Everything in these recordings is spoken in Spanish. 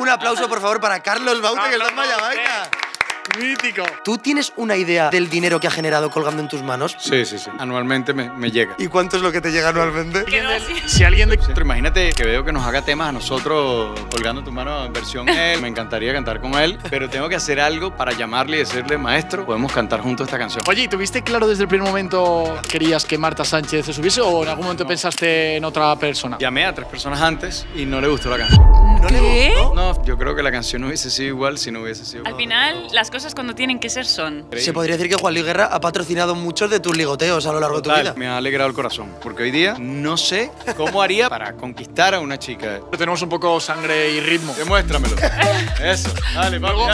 Un aplauso, por favor, para Carlos Baute, que está en Vaina. Mítico. ¿Tú tienes una idea del dinero que ha generado colgando en tus manos? Sí, sí, sí. Anualmente me, llega. ¿Y cuánto es lo que te llega anualmente? Si alguien de... Imagínate que veo que nos haga temas a nosotros colgando tu mano en versión él. Me encantaría cantar con él, pero tengo que hacer algo para llamarle y decirle, maestro, podemos cantar juntos esta canción. Oye, ¿tuviste claro desde el primer momento querías que Marta Sánchez se subiese o en algún momento pensaste en otra persona? Llamé a tres personas antes y no le gustó la canción. ¿No Le gustó? No, yo creo que la canción hubiese sido igual si no hubiese sido... Al final, las cosas cuando tienen que ser son. Se podría decir que Juan Luis Guerra ha patrocinado muchos de tus ligoteos a lo largo de tu vida. Me ha alegrado el corazón, porque hoy día no sé cómo haría para conquistar a una chica. Tenemos un poco sangre y ritmo. Demuéstramelo. Eso. dale, vamos.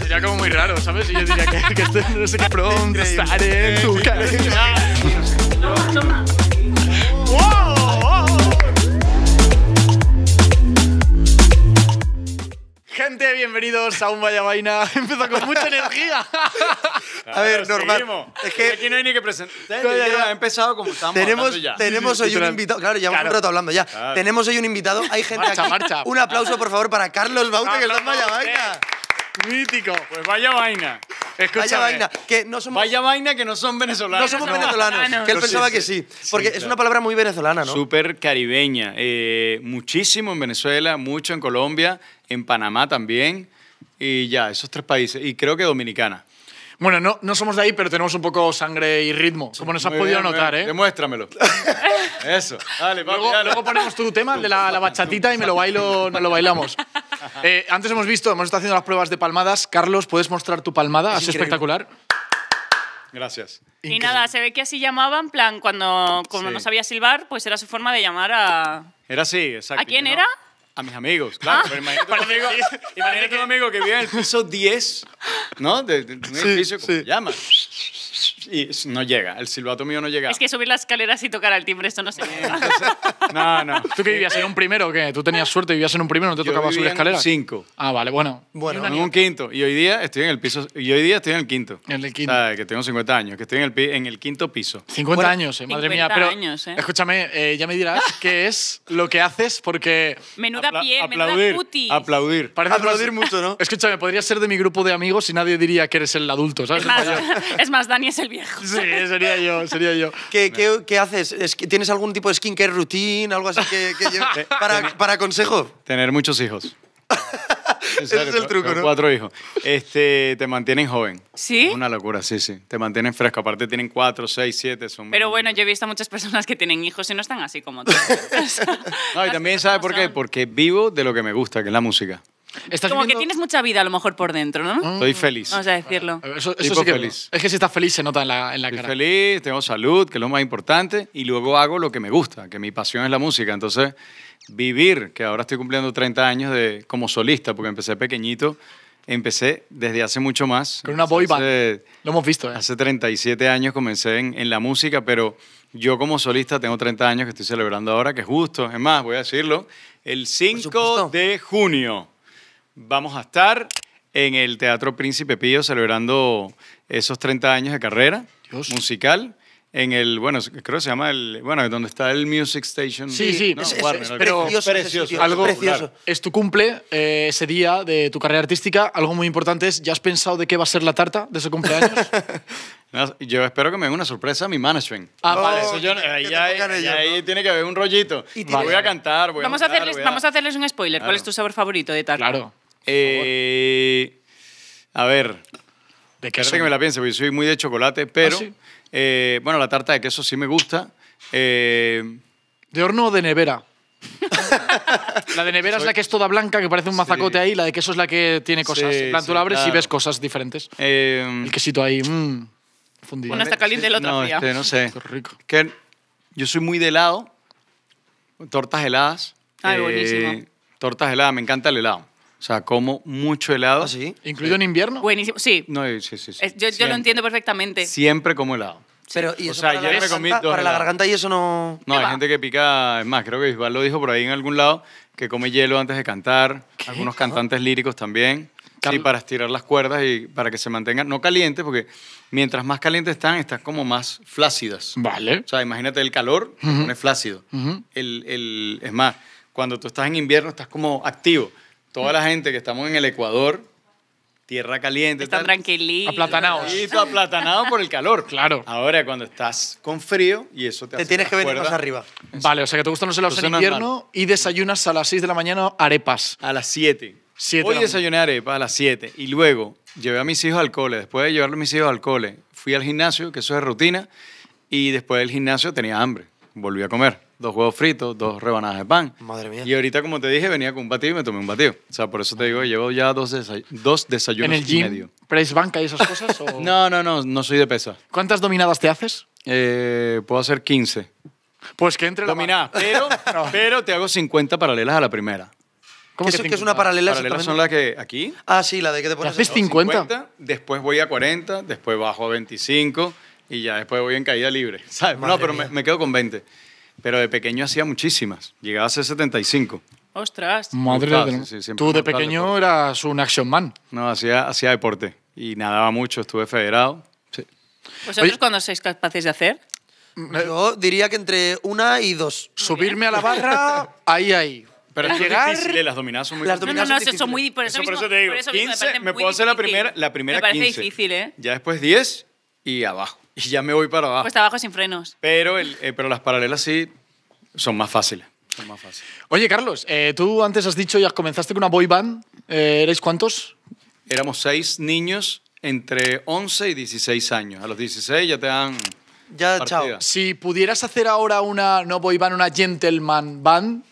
sería como muy raro, ¿sabes? Y yo diría que, que estoy, no sé qué pronto estaré en tu Gente, bienvenidos a un Vaya Vaina. Empezó con mucha energía. A ver, normal. Es que aquí no hay ni que presentar. ya, ya. he empezado como estamos. Tenemos, tenemos hoy un invitado. Claro, llevamos claro. un rato hablando ya. Tenemos hoy un invitado. Hay gente aquí. Marcha. Un aplauso, por favor, para Carlos Baute, que está en Vaya Vaina. Eh, mítico. Pues vaya vaina. Escúchame. Vaya vaina. Que no somos... Vaya vaina que no son venezolanos. No somos venezolanos. que él pensaba que sí. porque es una palabra muy venezolana, ¿no? Súper caribeña. Eh, muchísimo en Venezuela, mucho en Colombia en Panamá también, y ya, esos tres países, y creo que Dominicana. Bueno, no, no somos de ahí, pero tenemos un poco sangre y ritmo, como nos has podido notar, ¿eh? Demuéstramelo. Eso. Dale, luego, ponemos tu tema, el de la, bachatita, y me lo bailo, nos lo bailamos. Eh, antes hemos visto, hemos estado haciendo las pruebas de palmadas. Carlos, ¿puedes mostrar tu palmada? Es sido espectacular. Gracias. Y nada, se ve que así llamaban, plan, cuando como no sabía silbar, pues era su forma de llamar a... Era así, exacto. ¿A quién era? A mis amigos, claro. Ah. Pero imagínate, un amigo, imagínate amigo que vive en el piso 10, ¿no? De, un edificio, como se llama y no llega, el silbato mío no llega. Es que subir las escaleras y tocar al timbre, esto no se no, no. ¿Tú que vivías en un primero o qué? ¿Tú tenías suerte y vivías en un primero no te tocaba subir escaleras? cinco. Ah, vale, bueno. Bueno, en un quinto. Y hoy día estoy en el piso, y hoy día estoy en el quinto. En el quinto. que tengo 50 años, que estoy en el, en el quinto piso. 50 años, eh, madre mía. Pero, años, eh. escúchame, eh, ya me dirás qué es lo que haces porque... Menuda pie, aplaudir, Aplaudir. Parece aplaudir mucho, ¿no? Escúchame, podría ser de mi grupo de amigos y nadie diría que eres el adulto, ¿sabes? Es más, es más Dani es el Sí, sería yo, sería yo. ¿Qué, haces? ¿Tienes algún tipo de skincare routine, algo así que, que para, consejo? Tener muchos hijos. Ese es el truco, ¿no? Cuatro hijos. Este, te mantienen joven. ¿Sí? una locura, sí, sí. Te mantienen fresco. Aparte tienen cuatro, seis, siete. Son Pero bueno, yo he visto a muchas personas que tienen hijos y no están así como tú. no, y también, ¿sabes por qué? Porque vivo de lo que me gusta, que es la música. Como que tienes mucha vida a lo mejor por dentro, ¿no? Mm. Estoy feliz. Vamos a decirlo. Eso, feliz. Es que si estás feliz se nota en la, cara. Estoy feliz, tengo salud, que es lo más importante, y luego hago lo que me gusta, que mi pasión es la música. Entonces, vivir, que ahora estoy cumpliendo 30 años de, como solista, porque empecé pequeñito, empecé desde hace mucho más. Con una boy band. lo hemos visto. ¿eh? Hace 37 años comencé en, en, la música, pero yo como solista tengo 30 años que estoy celebrando ahora, que es justo, es más, voy a decirlo, el 5 de junio Vamos a estar en el Teatro Príncipe Pío celebrando esos 30 años de carrera musical. En el, bueno, creo que se llama el, bueno, donde está el Music Station. Sí, sí, es, precioso. es, precioso, algo Es tu cumple, eh, ese día de tu carrera artística. Algo muy importante es, ¿ya has pensado de qué va a ser la tarta de ese cumpleaños? yo espero que me den una sorpresa mi management. Ah, vale. ahí, tiene que haber un rollito. Y Voy a cantar, voy vamos a, Vamos a hacerles un spoiler. ¿Cuál es tu sabor favorito de tarta? Claro. Eh, a ver. ¿De qué que me la piense, porque soy muy de chocolate, pero. Ah, eh, bueno, la tarta de queso sí me gusta. Eh, ¿De horno o de nevera? la de nevera es la que es toda blanca, que parece un mazacote ahí. La de queso es la que tiene cosas. Sí, plan, tú la abres y ves cosas diferentes. Eh, el quesito ahí, mmm, fundido. Una está caliente el otro otra no, este, no sé. rico. Que yo soy muy de helado, tortas heladas. Ay, eh, buenísimo. Tortas heladas, me encanta el helado. O sea, como mucho helado. así ¿Ah, ¿Incluido en invierno? Buenísimo, sí. No, sí, sí, sí. yo, yo lo entiendo perfectamente. Siempre como helado. Pero, O sea, para, la me para la garganta y eso no... No, hay gente que pica, es más, creo que Bisbal lo dijo por ahí en algún lado, que come hielo antes de cantar, algunos ah. cantantes líricos también, sí, para estirar las cuerdas y para que se mantengan, no calientes, porque mientras más calientes están, están como más flácidas. Vale. O sea, imagínate el calor, no es flácido. el, el- es más, cuando tú estás en invierno, estás como activo toda la gente que estamos en el Ecuador, tierra caliente. Están tranquilitos. Aplatanados. aplatanados por el calor. Claro. Ahora, cuando estás con frío y eso te Te tienes que venir más arriba. Vale, o sea que te gustan los helados en invierno y desayunas a las 6 de la mañana arepas. A las 7. Siete Hoy desayuné arepa a las 7 y luego llevé a mis hijos al cole. Después de llevar a mis hijos al cole, fui al gimnasio, que eso es rutina, y después del gimnasio tenía hambre. Volví a comer dos huevos fritos, dos rebanadas de pan. Madre mía. Y ahorita, como te dije, venía con un batido y me tomé un batido. O sea, por eso te digo, llevo ya dos, dos desayunos ¿En el gym, y medio. banca y esas cosas? no, no, no, no soy de pesa. ¿Cuántas dominadas te haces? Eh, puedo hacer 15. Pues que entre Dominada, pero, pero te hago 50 paralelas a la primera. ¿Cómo ¿Eso que, es una paralela? Paralelas son las que aquí. Ah, sí, la de que te pones. Haces 50? Después voy a 40, después bajo a 25 y ya después voy en caída libre. ¿sabes? no, pero me, me, quedo con 20 pero de pequeño hacía muchísimas. Llegaba a ser 75. ¡Ostras! Madre de... Tú de pequeño eras un action man. No, hacía, hacía deporte y nadaba mucho, estuve federado. Sí. ¿Vosotros cuándo sois capaces de hacer? Yo diría que entre una y dos. Subirme a la barra, ahí, ahí. Pero es ¿eh? las dominadas son muy las dominadas No, no, no, son, muy por eso, por eso te digo, 15, me, puedo hacer la primera, la primera me parece difícil, ¿eh? Ya después 10 y abajo. y ya me voy para abajo. Pues abajo sin frenos. Pero, el, eh, pero las paralelas sí son más fáciles. Son más fáciles. Oye, Carlos, eh, tú antes has dicho, ya comenzaste con una boy band. eres eh, ¿Erais cuántos? Éramos seis niños entre 11 y 16 años. A los 16 ya te han Ya, chao. Si pudieras hacer ahora una, no boy band, una gentleman band,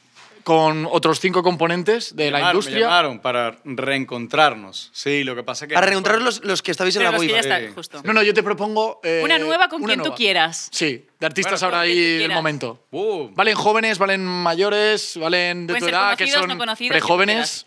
con otros cinco componentes de la industria. Me para reencontrarnos. Sí, lo que pasa que... Para reencontrar los, que estabais en la boiva. no, no, yo te propongo... Eh, una nueva con quien tú quieras. Sí, de artistas ahora ahí el momento. Valen jóvenes, valen mayores, valen de tu edad, que son jóvenes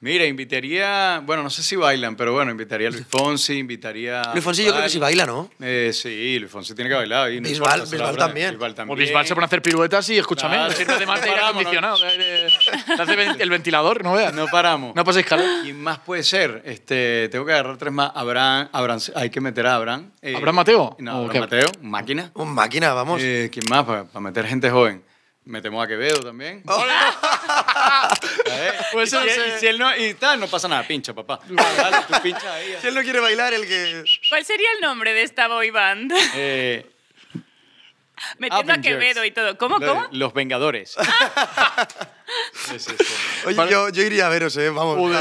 Mira, invitaría, bueno, no sé si bailan, pero bueno, invitaría a Luis Fonsi, invitaría... Luis Fonsi yo creo que sí baila, ¿no? Eh, sí, Luis Fonsi tiene que bailar. Bisbal, Bisbal, también. Bisbal O Bisbal se pone a hacer piruetas y, escúchame, claro. sirve de más de aire acondicionado. Eh, eh, el ventilador, no veas. No paramos. No paséis calor. ¿Quién más puede ser? Este, tengo que agarrar tres más. Abraham, hay que meter a Abraham. Eh, ¿Abraham Mateo? No, Abraham Mateo, máquina. Un máquina, vamos. Eh, ¿Quién más? para meter gente joven. Metemos a Quevedo también. ¡Hola! Oh. Eh, pues y, si, él no, tal, no pasa nada, pincha, papá. Si él no quiere bailar, el que. ¿Cuál sería el nombre de esta boy band? Eh, Metiendo a Quevedo y todo. ¿Cómo, los, cómo? Los Vengadores. Ah. Oye, yo, yo, iría a veros, eh, vamos,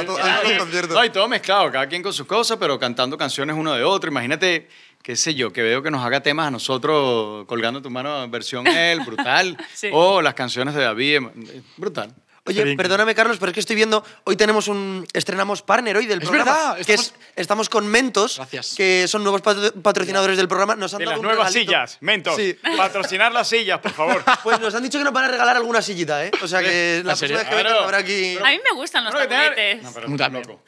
hay todo mezclado, cada quien con sus cosas, pero cantando canciones uno de otro. Imagínate, qué sé yo, que veo que nos haga temas a nosotros colgando tu mano en versión él, brutal. O las canciones de David, brutal. Oye, perdóname, Carlos, pero es que estoy viendo. Hoy tenemos un. Estrenamos partner hoy del programa. estamos... Que estamos con Mentos, Gracias. que son nuevos patrocinadores del programa. Nos han de dado las nuevas sillas, Mentos. Sí. Patrocinar las sillas, por favor. Pues nos han dicho que nos van a regalar alguna sillita, ¿eh? O sea que la que aquí. A mí me gustan los No, pero es loco.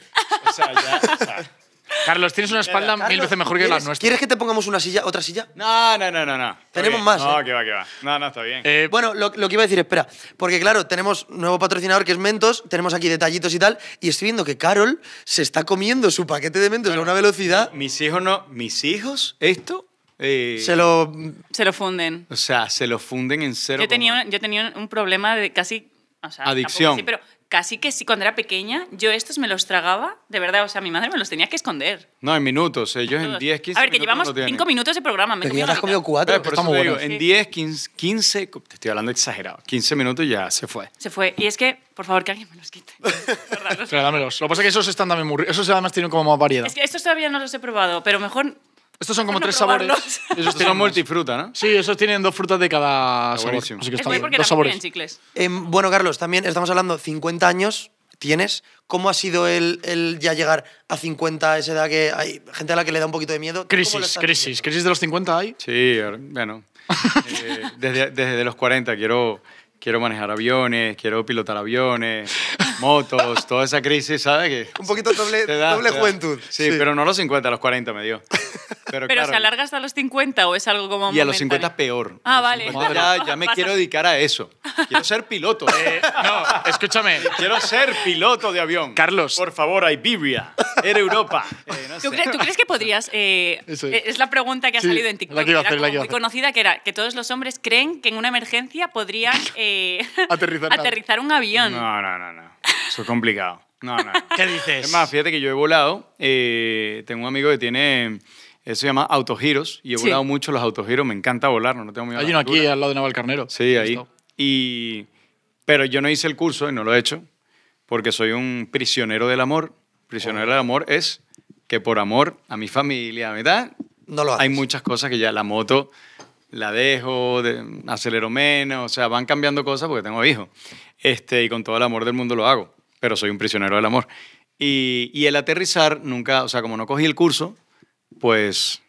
Carlos, tienes una espalda mil veces mejor que la nuestra. ¿Quieres que te pongamos una silla, otra silla? No, no, no, no. no. Tenemos más. No, ¿eh? que va, que va. No, no, está bien. Eh, bueno, lo, que iba a decir, espera. Porque claro, tenemos nuevo patrocinador que es Mentos, tenemos aquí detallitos y tal, y estoy viendo que Carol se está comiendo su paquete de Mentos a una velocidad. Mis hijos no. ¿Mis hijos? ¿Esto? Eh, se, lo, se lo funden. O sea, se lo funden en cero. Yo tenía, un, yo tenía un problema de casi. Adicción. Sí, pero casi que sí, cuando era pequeña, yo estos me los tragaba, de verdad, o sea, mi madre me los tenía que esconder. No, en minutos, ellos en 10, 15 A ver, que llevamos 5 minutos de programa. Me comido 4, eh, En 10, 15, te estoy hablando exagerado, 15 minutos ya se fue. Se fue, y es que, por favor, que alguien me los quite. Trágamelos. Lo que pasa es que esos están también muy Esos además tienen como más variedad. Es que estos todavía no los he probado, pero mejor estos son como tres sabores. Esos tienen multifruta, ¿no? Sí, esos tienen dos frutas de cada ah, sabor. Así que es muy porque también chicles. Eh, bueno, Carlos, también estamos hablando 50 años tienes. ¿Cómo ha sido el, el, ya llegar a 50, esa edad que hay gente a la que le da un poquito de miedo? Crisis, crisis. ¿Crisis de los 50 hay? Sí, er, bueno. Eh, desde, desde los 40 quiero, quiero manejar aviones, quiero pilotar aviones. motos, toda esa crisis, ¿sabes qué? Un poquito doble, doble juventud. Sí, pero no a los 50, a los 40 me dio. Pero, se alarga hasta los 50 o es algo como... y a los 50 peor. Ah, vale. ya, ya me quiero dedicar a eso. Quiero ser piloto. Eh, no, escúchame. Quiero ser piloto de avión. Carlos. Por favor, hay Iberia. Era Europa. Eh, ¿Tú, crees que podrías... Eh, es. la pregunta que ha salido en TikTok. La que hacer, la conocida, que era que todos los hombres creen que en una emergencia podrían aterrizar, aterrizar un avión. No, no, no. no. Eso es complicado. No, no. ¿Qué dices? Es más, fíjate que yo he volado. Eh, tengo un amigo que tiene. Eso se llama autogiros. Y he volado mucho los autogiros. Me encanta volar, no, tengo miedo. Hay uno aquí al lado de Navalcarnero. Sí, ahí. Y, pero yo no hice el curso y no lo he hecho. Porque soy un prisionero del amor. Prisionero oh. del amor es que por amor a mi familia, a mi edad, no lo haces. Hay muchas cosas que ya la moto la dejo, de, acelero menos, o sea, van cambiando cosas porque tengo hijos. Este, y con todo el amor del mundo lo hago, pero soy un prisionero del amor. Y, el aterrizar nunca, o sea, como no cogí el curso, pues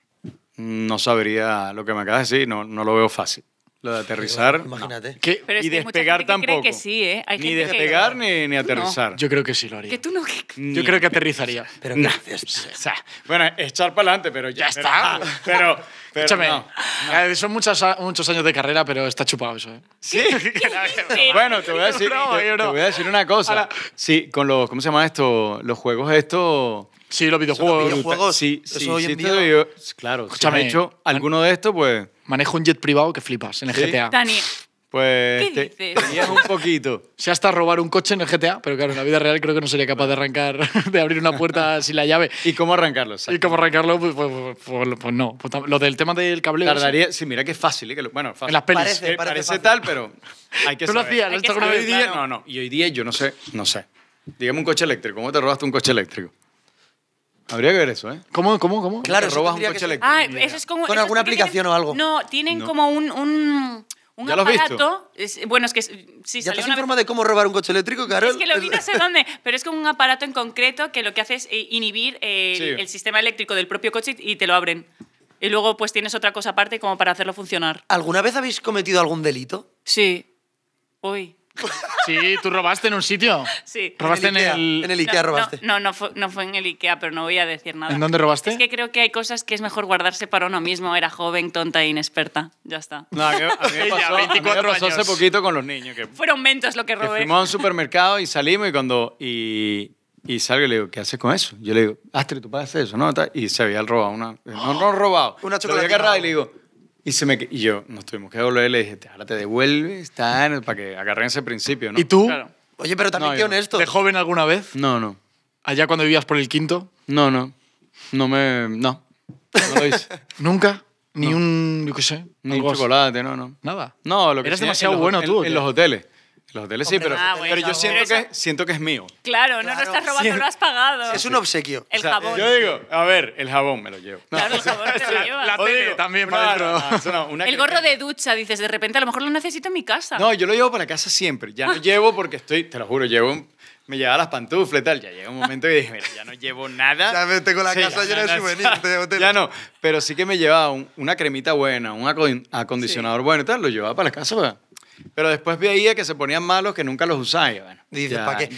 no sabría lo que me acabas de decir, no, no lo veo fácil. Lo de aterrizar. Imagínate. y despegar tampoco. Que sí, ¿eh? Hay ni gente despegar que... ni, ni, aterrizar. Yo creo que sí lo haría. Que tú no... Yo creo que aterrizaría. Pero gracias. o sea, bueno, echar para adelante, pero ya, está. Ah, pero, pero No, eh, Son muchas, muchos años de carrera, pero está chupado eso. ¿eh? Sí. bueno, te voy, a decir, te, voy a decir una cosa. sí, con los, ¿cómo se llama esto? Los juegos esto. Sí, los videojuegos. Los videojuegos. Sí, sí, Sí, Claro, Escúchame. si hecho alguno de estos, pues... Manejo un jet privado que flipas en el GTA. Dani, pues ¿Qué tenías un poquito. Se hasta robar un coche en el GTA, pero claro, en la vida real creo que no sería capaz de arrancar, de abrir una puerta sin la llave. ¿Y cómo arrancarlo? ¿Y cómo arrancarlo? Pues, pues, pues, pues no. lo del tema del cableo. Tardaría, sí, mira que es fácil. ¿eh? bueno, En las pelis. Parece, parece, tal, pero hay que ¿Tú lo hacías? ¿no? No, no. Y hoy día yo no sé, no sé. Dígame un coche eléctrico. ¿Cómo te robaste un coche eléctrico? Habría que ver eso, ¿eh? ¿Cómo, cómo, cómo? Claro, robas un coche eléctrico. Ah, eso es como... ¿Con alguna aplicación o algo? No, tienen como un... un ¿Ya lo has visto? bueno, es que si ¿Ya salió una forma de cómo robar un coche eléctrico, Carol? Es que lo vi no sé dónde, pero es como un aparato en concreto que lo que hace es eh, inhibir el, sistema eléctrico del propio coche y te lo abren. Y luego pues tienes otra cosa aparte como para hacerlo funcionar. ¿Alguna vez habéis cometido algún delito? Sí. ¿Hoy? Sí, tú robaste en un sitio. Sí. ¿Robaste en el Ikea? no, No, fue, en el Ikea, pero no voy a decir nada. ¿En dónde robaste? Es que creo que hay cosas que es mejor guardarse para uno mismo. Era joven, tonta e inexperta. Ya está. No, a mí me pasó, ya, 24 me pasó hace poquito con los niños. Fueron mentos lo que robé. fuimos a un supermercado y salimos y cuando... Y, salgo y le digo, ¿qué haces con eso? Yo le digo, Astrid, tú hacer eso, ¿no? Y se había robado una... No, no robado. Una chocolate. Le había agarrado y le digo... Y, se me, y yo, nos tuvimos que devolver, le dije, ahora te devuelves, está para que agarren ese principio, ¿no? ¿Y tú? Oye, pero también qué honesto. ¿De joven alguna vez? No, no. ¿Allá cuando vivías por el quinto? No, no. No me. No. lo ¿Nunca? ¿Ni un, yo qué sé? Ni un chocolate, no, no. Nada. No, lo que Eras demasiado bueno tú, En los hoteles. Los hoteles sí, pero, pero yo siento que, siento que es mío. Claro, no lo estás robando, no lo has pagado. Es un obsequio. El jabón. Yo digo, a ver, el jabón me lo llevo. claro, el jabón te lo llevas. La tele también para el gorro de ducha, dices, de repente a lo mejor lo necesito en mi casa. No, yo lo llevo para casa siempre. Ya no ah. llevo porque estoy, te lo juro, llevo me llevaba las pantuflas y tal. Ya llega un momento que dije, mira, ya no llevo nada. Ya me tengo la casa llena de souvenirs. Ya no, pero sí que me llevaba una cremita buena, un acondicionador bueno y tal. Lo llevaba para la casa pero después veía que se ponían malos que nunca los usaba dices, ¿para qué?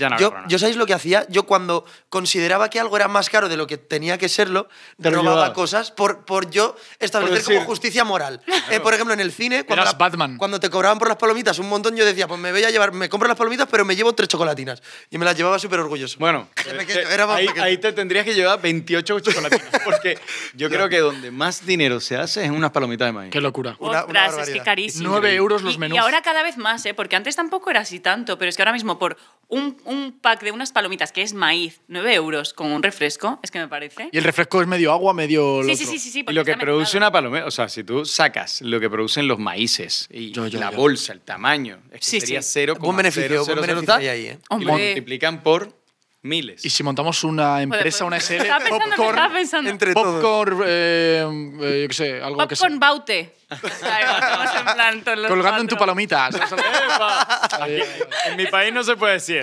yo, ¿sabéis lo que hacía? Yo cuando consideraba que algo era más caro de lo que tenía que serlo, te robaba cosas por, por yo establecer como justicia moral. Eh, por ejemplo, en el cine, cuando, cuando te cobraban por las palomitas un montón, yo decía, pues me voy a llevar, me compro las palomitas, pero me llevo tres chocolatinas. Y me las llevaba súper orgulloso. Bueno, eh, ahí, te tendrías que llevar 28 chocolatinas, porque yo creo que donde más dinero se hace es en unas palomitas de maíz. Qué locura. Una, es que carísimo. 9 euros los menús. Y, ahora cada vez más, ¿eh? porque antes tampoco era así tanto, pero es que ahora mismo por un, un, pack de unas palomitas que es maíz, 9 euros, con un refresco, es que me parece. Y el refresco es medio agua, medio. Sí, sí, sí, sí, Y lo que produce una palomita, o sea, si tú sacas lo que producen los maíces y la bolsa, el tamaño, sería sí. cero. Buen beneficio, 0, buen beneficio ahí, ¿eh? Y lo multiplican por Miles. Y si montamos una empresa, una SL, pues, popcorn, entre popcorn, eh, eh, yo qué sé, algo que sea. Popcorn Baute. en plan todos Colgando en tu palomita. en mi país no se puede decir.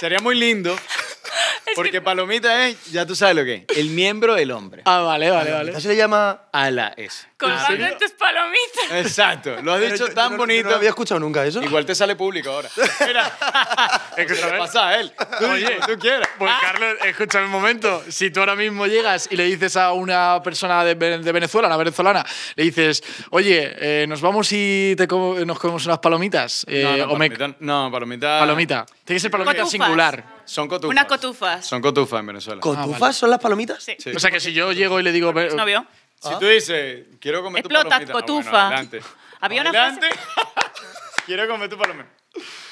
Sería muy lindo Porque palomita es, ya tú sabes lo que es, el miembro del hombre. Ah, vale, vale, vale. se le llama ala S. Con ah, la palomita. Exacto, lo has dicho tan yo bonito. No había escuchado nunca eso. Igual te sale público ahora. Mira, Escúchame. pasa a él. Oye, tú quieras. Pues ah. Carlos, escúchame un momento. Si tú ahora mismo llegas y le dices a una persona de, Venezuela, una venezolana, le dices, oye, eh, nos vamos y nos comemos unas palomitas. no, eh, o palomita, no, palomita. palomita. Tiene que ser palomita singular. Son cotufas. Unas cotufas. Son cotufas en Venezuela. ¿Cotufas ah, son las palomitas? Sí. O sea que si yo llego y le digo. ¿No uh, Si ¿Ah? tú dices, quiero comer explota tu palomita. Ah, cotufa. Había una frase. quiero comer tu palomita.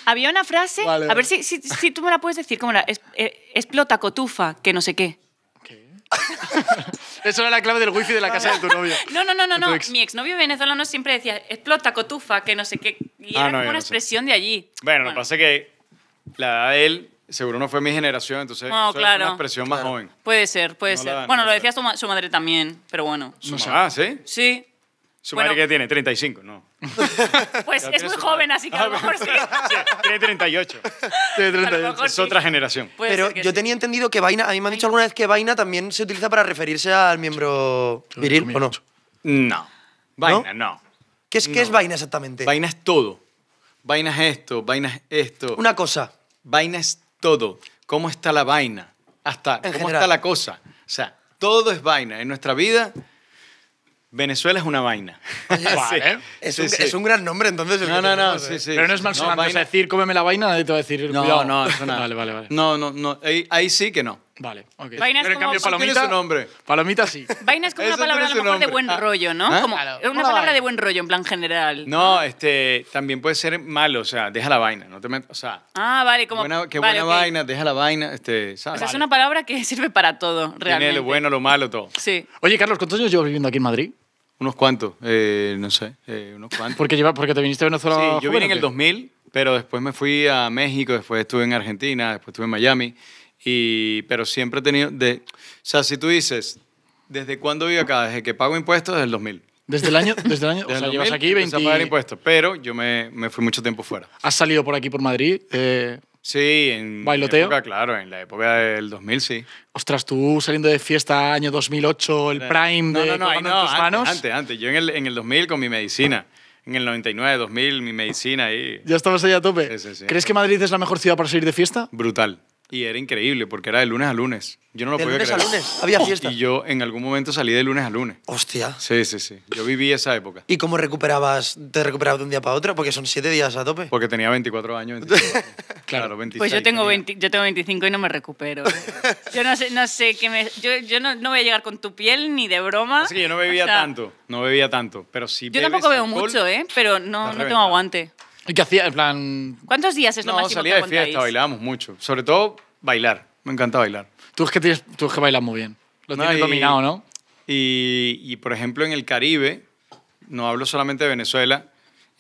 Había una frase. a ver si, si, tú me la puedes decir. ¿Cómo era? Es, eh, explota, cotufa, que no sé qué. ¿Qué? Eso era la clave del wifi de la casa de tu novio. No, no, no, no, Mi exnovio venezolano siempre decía, explota, cotufa, que no sé qué. Y era como una expresión de allí. Bueno, lo que pasa es que la él Seguro no fue mi generación, entonces no, una expresión más joven. Puede ser, puede ser. bueno, lo decía su, madre también, pero bueno. Su ah, ¿sí? Sí. ¿Su madre qué tiene? 35, ¿no? Pues es muy joven, así que a lo ah, mejor sí. tiene 38. Tiene 38. Es otra generación. pero yo tenía entendido que vaina, a mí me han dicho alguna vez que vaina también se utiliza para referirse al miembro viril, ¿o no? No. Vaina, no. ¿Qué es, ¿Qué es vaina exactamente? Vaina es todo. Vaina es esto, vaina es esto. Una cosa. Vaina es todo. ¿Cómo está la vaina? Hasta cómo está la cosa. O sea, todo es vaina. En nuestra vida, Venezuela es una vaina. es, un, gran nombre, entonces. No, no, no. Eh. Pero no es mal no, vaina. decir cómeme la vaina, nadie te va a decir. No, cuidado. no, vale, vale, vale. No, no, no. ahí sí que no. Vale, ok. Pero como... cambio palomita. Palomita sí. Vaina es como una palabra de buen rollo, ¿no? ¿Ah? Como una palabra de buen rollo, en plan general. No, este, también puede ser malo, o sea, deja la vaina, no te metas, o sea, Ah, vale, como... buena- qué buena vaina, deja la vaina, este, O sea, es una palabra que sirve para todo, realmente. Tiene lo bueno, lo malo, todo. Sí. Oye, Carlos, ¿cuántos años llevas viviendo aquí en Madrid? Unos cuantos, eh, no sé, eh, unos cuantos. Porque, lleva, porque te viniste a Venezuela. Sí, yo vine en el 2000, pero después me fui a México, después estuve en Argentina, después estuve en Miami, pero siempre he tenido... De, o sea, si tú dices, ¿desde cuándo vivo acá? Desde que pago impuestos, desde el 2000. Desde el año, desde el año, o sea, llevas aquí 20 a pagar impuestos, pero yo me, fui mucho tiempo fuera. ¿Has salido por aquí por Madrid? Eh, sí, en bailoteo. claro, en la época del 2000 sí. Ostras, tú saliendo de fiesta año 2008, el prime de no, no, no, antes, Antes, yo en el, en el 2000 con mi medicina. En el 99, 2000, mi medicina y... Ya estabas allá a tope. ¿Crees que Madrid es la mejor ciudad para salir de fiesta? Brutal. Y era increíble porque era de lunes a lunes. Yo no lo ¿De lunes a lunes? Había fiesta. Y yo en algún momento salí de lunes a lunes. Hostia. Sí, sí, sí. Yo viví esa época. ¿Y cómo recuperabas, te recuperabas de un día para otro? Porque son siete días a tope. Porque tenía 24 años. claro, 25. Pues yo tengo, tengo 25 y no me recupero. yo no sé, no sé que me, yo, no, voy a llegar con tu piel ni de broma. sí yo no bebía tanto, no bebía tanto, pero sí. yo tampoco bebo mucho, ¿eh? Pero no, no tengo aguante. ¿Y En plan... ¿Cuántos días es lo no, salía de fiesta, bailábamos mucho. Sobre todo bailar. Me encanta bailar. Tú es que, que bailas muy bien. Lo tienes y, dominado, ¿no? Y, por ejemplo, en el Caribe, no hablo solamente de Venezuela,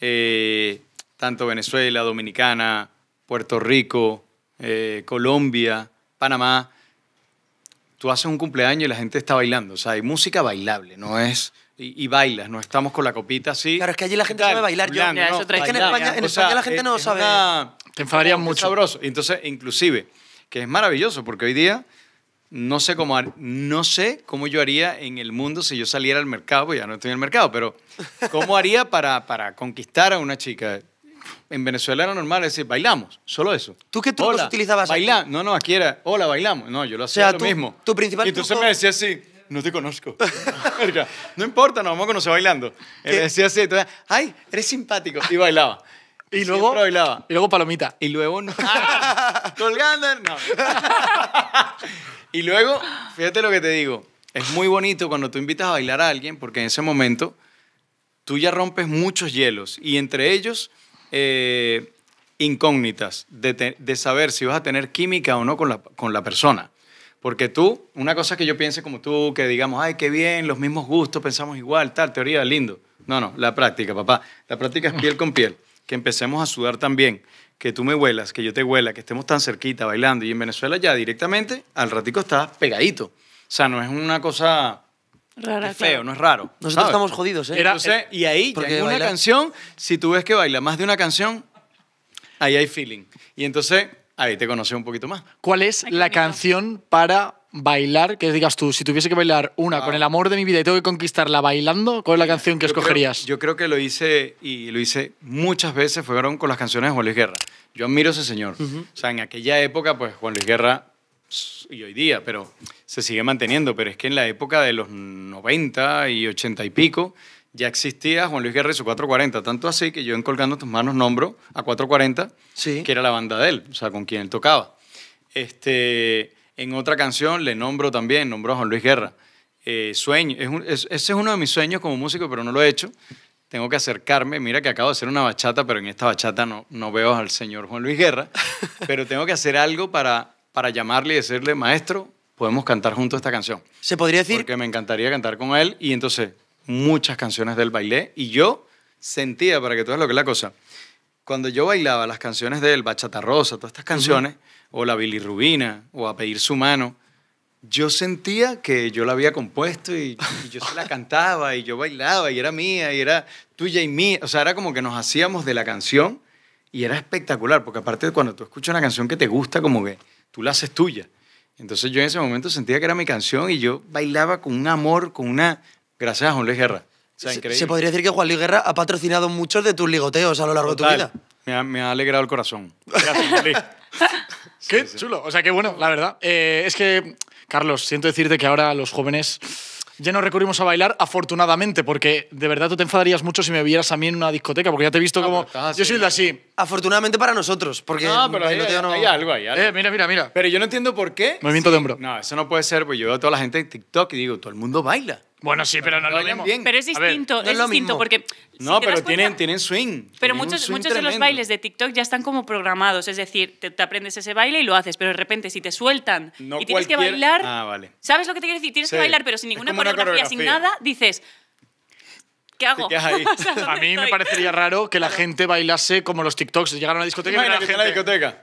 eh, tanto Venezuela, Dominicana, Puerto Rico, eh, Colombia, Panamá, tú haces un cumpleaños y la gente está bailando. O sea, hay música bailable, no es y, bailas, no estamos con la copita así. Claro, es que allí la gente sabe bailar. Yo, es que en España, la gente no lo sabe. te enfadarían mucho. Sabroso. Entonces, inclusive, que es maravilloso porque hoy día no sé cómo no sé cómo yo haría en el mundo si yo saliera al mercado, porque ya no estoy en el mercado, pero cómo haría para, para conquistar a una chica. En Venezuela era normal decir, bailamos, solo eso. ¿Tú qué trucos utilizabas? Bailar, no, no, aquí era, hola, bailamos. No, yo lo hacía sea, lo tú, mismo. Tu principal y entonces truco... me decía así, no te conozco. no importa, nos vamos a conocer bailando. Y decía así, ay, eres simpático. Y bailaba. Y luego, bailaba. y luego palomita. Y luego, no. Ah, colgando. y luego, fíjate lo que te digo. Es muy bonito cuando tú invitas a bailar a alguien, porque en ese momento tú ya rompes muchos hielos. Y entre ellos, eh, incógnitas de, saber si vas a tener química o no con con la persona. Porque tú, una cosa que yo piense como tú, que digamos, ay, qué bien, los mismos gustos, pensamos igual, tal, teoría, lindo. No, no, la práctica, papá. La práctica es piel con piel. Que empecemos a sudar también, que tú me huelas, que yo te huela, que estemos tan cerquita bailando. Y en Venezuela ya directamente, al ratico estás pegadito. O sea, no es una cosa... Rara, feo, no es raro. Nosotros estamos jodidos, ¿eh? eh y ahí, en una canción, si tú ves que baila más de una canción, ahí hay feeling. Y entonces, Ahí te conocí un poquito más. ¿Cuál es la canción para bailar? Que digas tú, si tuviese que bailar una con ah. el amor de mi vida y tengo que conquistarla bailando, ¿cuál es la canción que escogerías? yo creo que lo hice y lo hice muchas veces, fueron con las canciones de Juan Luis Guerra. Yo admiro a ese señor. O sea, en aquella época, pues Juan Luis Guerra y hoy día, pero se sigue manteniendo, pero es que en la época de los 90 y 80 y pico, ya existía Juan Luis Guerra y su 440, tanto así que yo en Colgando tus manos nombro a 440, que era la banda de él, o sea, con quien él tocaba. Este, en otra canción le nombro también, nombro a Juan Luis Guerra. Eh, sueño, es ese es uno de mis sueños como músico, pero no lo he hecho. Tengo que acercarme, mira que acabo de hacer una bachata, pero en esta bachata no, no veo al señor Juan Luis Guerra, pero tengo que hacer algo para, para llamarle y decirle, maestro, podemos cantar juntos esta canción. Se podría decir... Porque me encantaría cantar con él y entonces muchas canciones del baile y yo sentía, para que tú veas lo que es la cosa, cuando yo bailaba las canciones del Bachata Rosa, todas estas canciones, o la bilirrubina, o A Pedir Su Mano, yo sentía que yo la había compuesto y, yo se la cantaba y yo bailaba y era mía y era tuya y mía. O sea, era como que nos hacíamos de la canción y era espectacular, porque aparte cuando tú escuchas una canción que te gusta, como que tú la haces tuya. Entonces yo en ese momento sentía que era mi canción y yo bailaba con un amor, con una gracias a Juan Luis Guerra. se, podría decir que Juan Luis Guerra ha patrocinado muchos de tus ligoteos a lo largo de tu vida. Me ha, alegrado el corazón. qué chulo. O sea, qué bueno, la verdad. Eh, es que, Carlos, siento decirte que ahora los jóvenes ya no recurrimos a bailar, afortunadamente, porque de verdad tú te enfadarías mucho si me vieras a mí en una discoteca, porque ya te he visto ah, como. yo soy de así. Afortunadamente para nosotros, porque. No, pero hay, no... algo, eh, mira, mira, mira. Pero yo no entiendo por qué. Movimiento de hombro. No, eso no puede ser, porque yo veo a toda la gente en TikTok y digo, todo el mundo baila. Bueno, sí, pero no lo mismo. Bien. Pero es distinto, es, distinto porque... No, pero tienen, swing. Pero muchos, muchos de los bailes de TikTok ya están como programados, es decir, te, aprendes ese baile y lo haces, pero de repente si te sueltan y tienes que bailar... Ah, vale. ¿Sabes lo que te quiero decir? Tienes que bailar, pero sin ninguna coreografía, sin nada, dices ¿Qué hago? a mí me parecería raro que la gente bailase como los TikToks. Llegaron a la discoteca y la gente... la discoteca.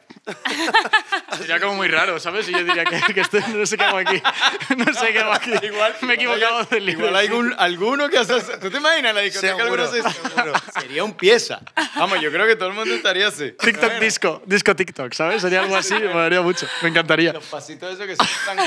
Sería como muy raro, ¿sabes? Y yo diría que, que estoy, no sé qué hago aquí. No sé qué hago aquí. Igual, me he equivocado del libro. Igual hay alguno que hace... ¿Tú te imaginas la discoteca? Seguro. seguro. Sería un pieza. Vamos, yo creo que todo el mundo estaría así. TikTok disco. Disco TikTok, ¿sabes? Sería algo así. Me molaría mucho. Me encantaría. Los pasitos eso que son tan...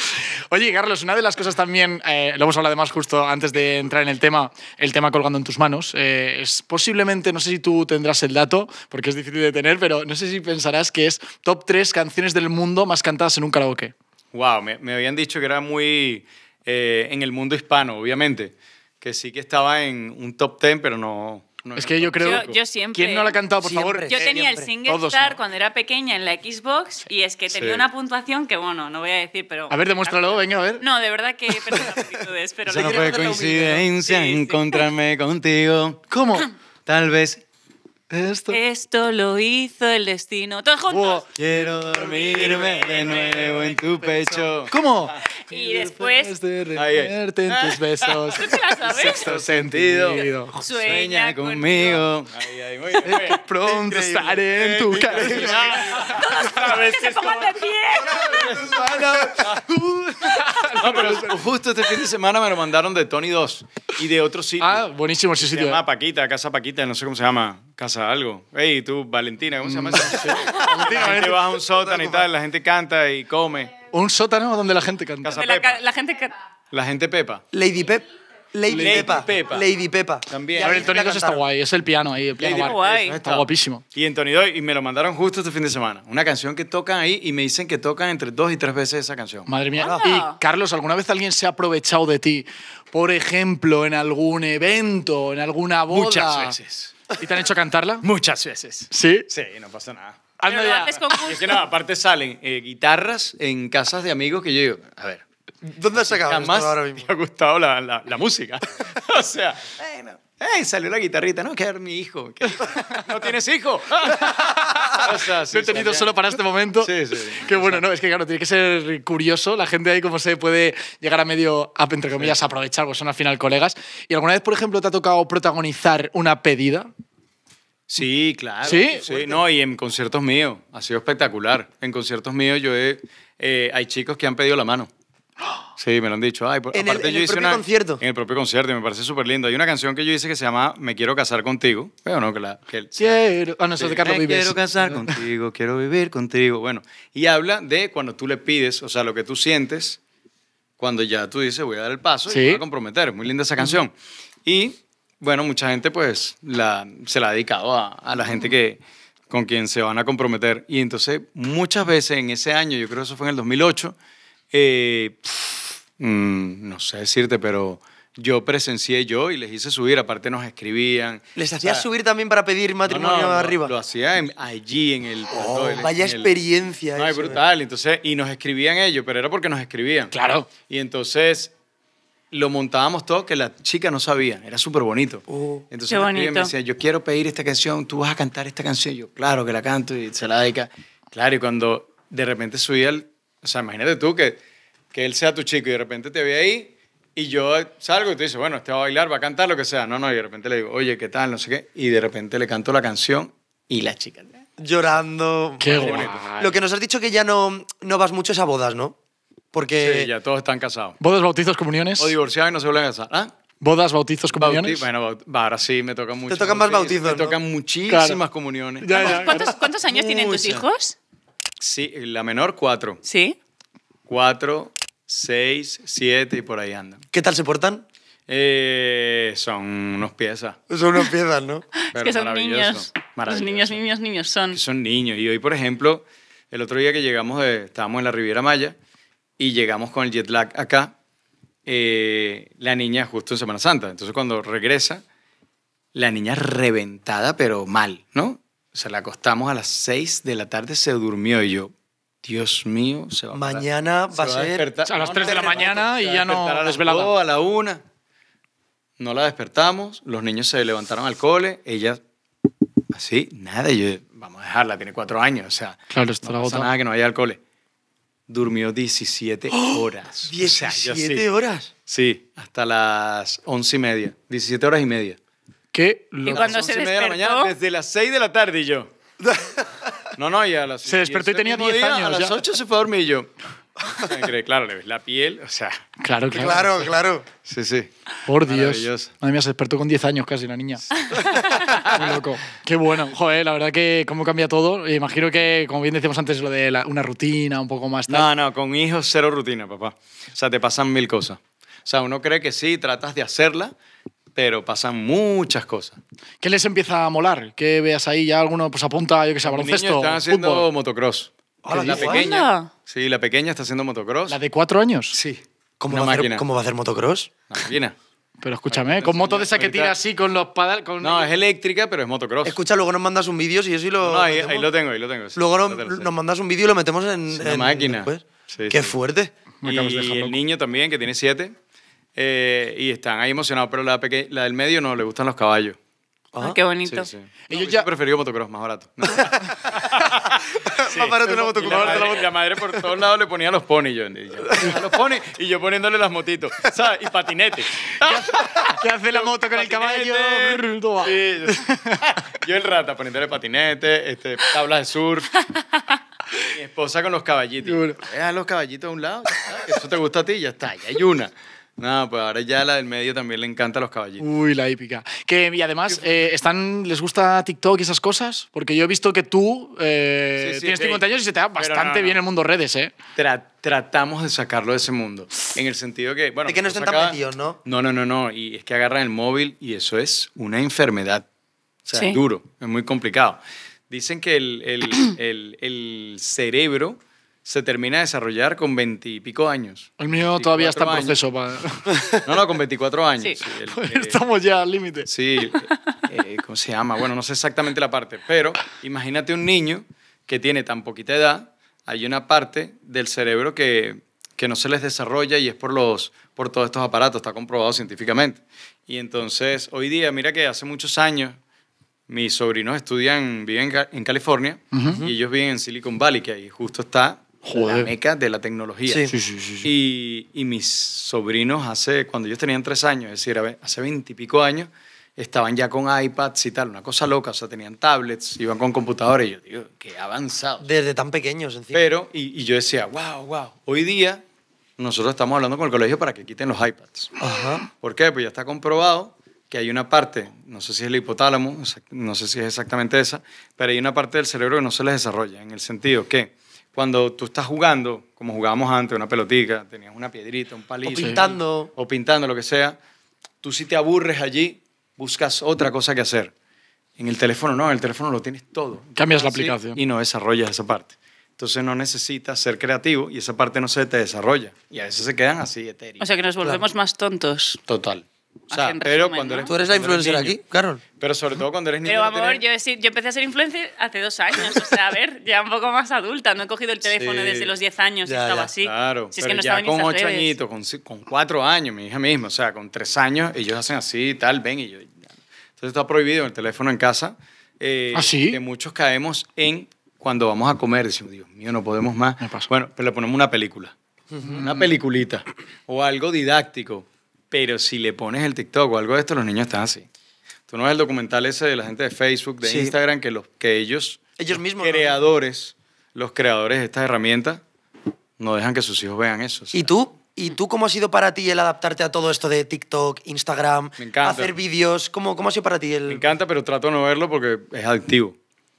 Oye, Carlos, una de las cosas también... Eh, lo hemos hablado además justo antes de entrar en el tema el tema colgando en tus manos. Eh, es posiblemente, no sé si tú tendrás el dato, porque es difícil de tener, pero no sé si pensarás que es top 3 canciones del mundo más cantadas en un karaoke. Wow, me, me habían dicho que era muy eh, en el mundo hispano, obviamente, que sí que estaba en un top 10, pero no, es que yo creo. Yo, siempre. ¿Quién no la ha cantado, por favor? Yo tenía el Single Star cuando era pequeña en la Xbox y es que tenía una puntuación que, bueno, no voy a decir, pero. A ver, demuéstralo, venga, a ver. No, de verdad que he pero. no fue coincidencia encontrarme contigo. ¿Cómo? Tal vez esto. Esto lo hizo el destino. ¡Todos juntos! Wow. Quiero dormirme de nuevo en tu pecho. ¿Cómo? Y después. De en tus besos. Sexto sentido. Sueña, conmigo. Ahí, ahí, muy eh, Pronto estaré en tu cariño. Todos juntos! que se pongan de pie. no, pero justo este fin de semana me lo mandaron de Tony 2 y de otro sitio. Ah, buenísimo ese sitio. Se llama eh. Paquita, Casa Paquita, no sé cómo se llama. Casa Algo. Ey, tú, Valentina, ¿cómo se llama mm, Valentina, la gente a un sótano y tal, la gente canta y come. Un sótano donde la gente canta. La, la gente La gente Pepa. Lady Pep. Lady, Pepa. Lady Pepa. También. A ver, el tónico está guay, es el piano ahí, el piano Guay. Está guapísimo. Y en y me lo mandaron justo este fin de semana. Una canción que tocan ahí y me dicen que tocan entre dos y tres veces esa canción. Madre mía. Y Carlos, ¿alguna vez alguien se ha aprovechado de ti? Por ejemplo, en algún evento, en alguna boda. Muchas veces. ¿Y te han hecho cantarla? Muchas veces. ¿Sí? Sí, no pasa nada. es que nada, aparte salen eh, guitarras en casas de amigos que yo digo, a ver, ¿Dónde has sacado esto ahora mismo? me ha gustado la, la- música. o sea, bueno, ¡Ey! Salió la guitarrita, ¿no? Que mi hijo. ¿No tienes hijo? Lo he tenido solo para este momento. Sí, sí. Qué bueno, ¿no? Es que claro, tiene que ser curioso la gente ahí cómo se puede llegar a medio, a, entre comillas, aprovechar, porque son al final colegas. ¿Y alguna vez, por ejemplo, te ha tocado protagonizar una pedida? Sí, claro. ¿Sí? no, y en conciertos míos. Ha sido espectacular. En conciertos míos yo he, eh, hay chicos que han pedido la mano. Sí, me lo han dicho. Ay, en aparte el, propio concierto. En el propio concierto, me parece súper lindo. Hay una canción que yo hice que se llama Me quiero casar contigo. Bueno, que la... Que quiero... Ah, no, de Carlos Me quiero casar contigo, quiero vivir contigo. Bueno, y habla de cuando tú le pides, o sea, lo que tú sientes, cuando ya tú dices voy a dar el paso y a comprometer. muy linda esa canción. Y, bueno, mucha gente pues la, se la ha dedicado a, a la gente que con quien se van a comprometer. Y entonces, muchas veces en ese año, yo creo que eso fue en el 2008, eh, Mm, no sé decirte, pero yo presencié yo y les hice subir, aparte nos escribían. ¿Les hacía subir también para pedir matrimonio arriba? Lo hacía allí en el... Oh, vaya experiencia. no, ¿eh? brutal. Entonces, y nos escribían ellos, pero era porque nos escribían. Claro. Y entonces lo montábamos todo que la chica no sabía. Era súper oh. bonito. entonces me decía, yo quiero pedir esta canción, tú vas a cantar esta canción. yo, claro que la canto y se la dedica. Claro, y cuando de repente subía, el, o sea, imagínate tú que que él sea tu chico y de repente te ve ahí y yo salgo y te dice, bueno, este va a bailar, va a cantar, lo que sea. No, no, y de repente le digo, oye, ¿qué tal? No sé qué. Y de repente le canto la canción y la chica. Llorando. Qué bonito. Lo que nos has dicho que ya no, no vas mucho es a bodas, ¿no? Porque. Sí, ya todos están casados. Bodas, bautizos, comuniones. O divorciados y no se vuelven a casar. ¿Ah? Bodas, bautizos, comuniones. Sí, bueno, ahora sí me tocan mucho. Te tocan más bautizos. Me tocan muchísimas comuniones. ¿Cuántos, años tienen tus hijos? Sí, la menor, cuatro. Sí. Cuatro, seis, siete y por ahí andan. ¿Qué tal se portan? Eh, son unos piezas. Son unos piezas, ¿no? Pero es que son niños. son niños, niños, niños son. Son niños. Y hoy, por ejemplo, el otro día que llegamos, estábamos en la Riviera Maya y llegamos con el jet lag acá, eh, la niña justo en Semana Santa. Entonces cuando regresa, la niña reventada, pero mal, ¿no? O sea, la acostamos a las seis de la tarde, se durmió y yo, Dios mío, se va a Mañana va, a ser. a, las 3 de la mañana y ya no a las No, a la 1. No la despertamos, los niños se levantaron al cole, ella así, nada, yo, vamos a dejarla, tiene 4 años, o sea, claro, está no pasa nada que no vaya al cole. Durmió 17 horas. ¿17 horas? Sí, hasta las 11 y media, 17 horas y media. ¿Qué? Y cuando se despertó? mañana, desde las 6 de la tarde y yo. No, no, y a las Se despertó y, tenía 10 años. A las 8 se fue a dormir y yo. claro, le ves la piel, o sea. Claro, claro. Claro, claro. Sí, sí. Por Dios. Madre mía, se despertó con 10 años casi la niña. Muy loco. Qué bueno. Joder, la verdad que cómo cambia todo. Imagino que, como bien decíamos antes, lo de una rutina, un poco más. No, no, con hijos cero rutina, papá. O sea, te pasan mil cosas. O sea, uno cree que sí, tratas de hacerla, pero pasan muchas cosas. ¿Qué les empieza a molar? ¿Qué veas ahí? Ya alguno pues apunta, yo que sé, a baloncesto. están haciendo motocross. la pequeña. Sí, la pequeña está haciendo motocross. ¿La de cuatro años? Sí. ¿Cómo, va, a hacer, ¿cómo va a hacer motocross? máquina. Pero escúchame, con moto de esa que tira así con los padales. No, es eléctrica, pero es motocross. Escucha, luego nos mandas un vídeo y yo sí lo. No, ahí, lo tengo, ahí lo tengo. luego nos, mandas un vídeo y lo metemos en. la máquina. Qué fuerte. y el niño también, que tiene siete, eh, y están ahí emocionados, pero la, la del medio no, le gustan los caballos. Ah, qué bonito. Sí, sí. ya... preferido motocross, más barato. Más barato una motocross. La, madre, por todos lados le ponía los ponis. y yo, los ponis y yo poniéndole las motitos, ¿sabes? Y patinetes. ¿Qué hace la moto con el caballo? Sí, yo, el rata poniéndole patinetes, este, tablas de surf. Mi esposa con los caballitos. Deja los caballitos a un lado. Eso te gusta a ti, ya está. Ya hay una. No, pues ahora ya la del medio también le encanta a los caballitos. Uy, la hípica. Que, y además, eh, están, ¿les gusta TikTok y esas cosas? Porque yo he visto que tú eh, tienes 50 años y se te va bastante bien el mundo redes, ¿eh? tratamos de sacarlo de ese mundo. En el sentido que, bueno... De que no están tan metidos, ¿no? No, no, no, no. Y es que agarran el móvil y eso es una enfermedad. O sea, es duro, es muy complicado. Dicen que el, el, el cerebro se termina de desarrollar con veintipico años. El mío todavía está en proceso. No, no, con veinticuatro años. Eh, estamos ya al límite. Sí, eh, ¿cómo se llama? Bueno, no sé exactamente la parte, pero imagínate un niño que tiene tan poquita edad, hay una parte del cerebro que, que no se les desarrolla y es por, los, por todos estos aparatos, está comprobado científicamente. Y entonces, hoy día, mira que hace muchos años, mis sobrinos estudian, viven en California y ellos viven en Silicon Valley, que ahí justo está la meca de la tecnología. Sí, sí, sí. Y, y, mis sobrinos, hace, cuando ellos tenían tres años, es decir, hace veintipico años, estaban ya con iPads y tal, una cosa loca, o sea, tenían tablets, iban con computadores, y yo digo, qué avanzado. Desde tan pequeños, encima. Pero, y, y, yo decía, wow, wow, hoy día nosotros estamos hablando con el colegio para que quiten los iPads. Ajá. ¿Por qué? Pues ya está comprobado que hay una parte, no sé si es el hipotálamo, no sé si es exactamente esa, pero hay una parte del cerebro que no se les desarrolla, en el sentido que cuando tú estás jugando, como jugábamos antes, una pelotica, tenías una piedrita, un palito. O pintando. O pintando, lo que sea. Tú si te aburres allí, buscas otra cosa que hacer. En el teléfono no, en el teléfono lo tienes todo. Cambias la aplicación. Y no desarrollas esa parte. Entonces no necesitas ser creativo y esa parte no se te desarrolla. Y a veces se quedan así etéreos. O sea que nos volvemos más tontos. Total. O sea, pero cuando eres, Tú eres la influencer aquí, Carol. Pero sobre todo cuando eres niño. Pero amor, yo, empecé a ser influencer hace dos años. O sea, a ver, ya un poco más adulta. No he cogido el teléfono desde los 10 años estaba así. Claro. con 8 añitos, con, con 4 años, mi hija misma. O sea, con tres años, ellos hacen así y tal, ven y yo. Entonces está prohibido el teléfono en casa. Eh, ¿Ah, Que muchos caemos en cuando vamos a comer. Decimos, Dios mío, no podemos más. Bueno, pero le ponemos una película. Una peliculita. O algo didáctico pero si le pones el TikTok o algo de esto, los niños están así. Tú no ves el documental ese de la gente de Facebook, de Instagram, que, los, que ellos, ellos los mismos, creadores, los creadores de estas herramientas, no dejan que sus hijos vean eso. ¿Y tú? ¿Y tú cómo ha sido para ti el adaptarte a todo esto de TikTok, Instagram, hacer vídeos? ¿Cómo, ¿Cómo ha sido para ti el...? Me encanta, pero trato de no verlo porque es adictivo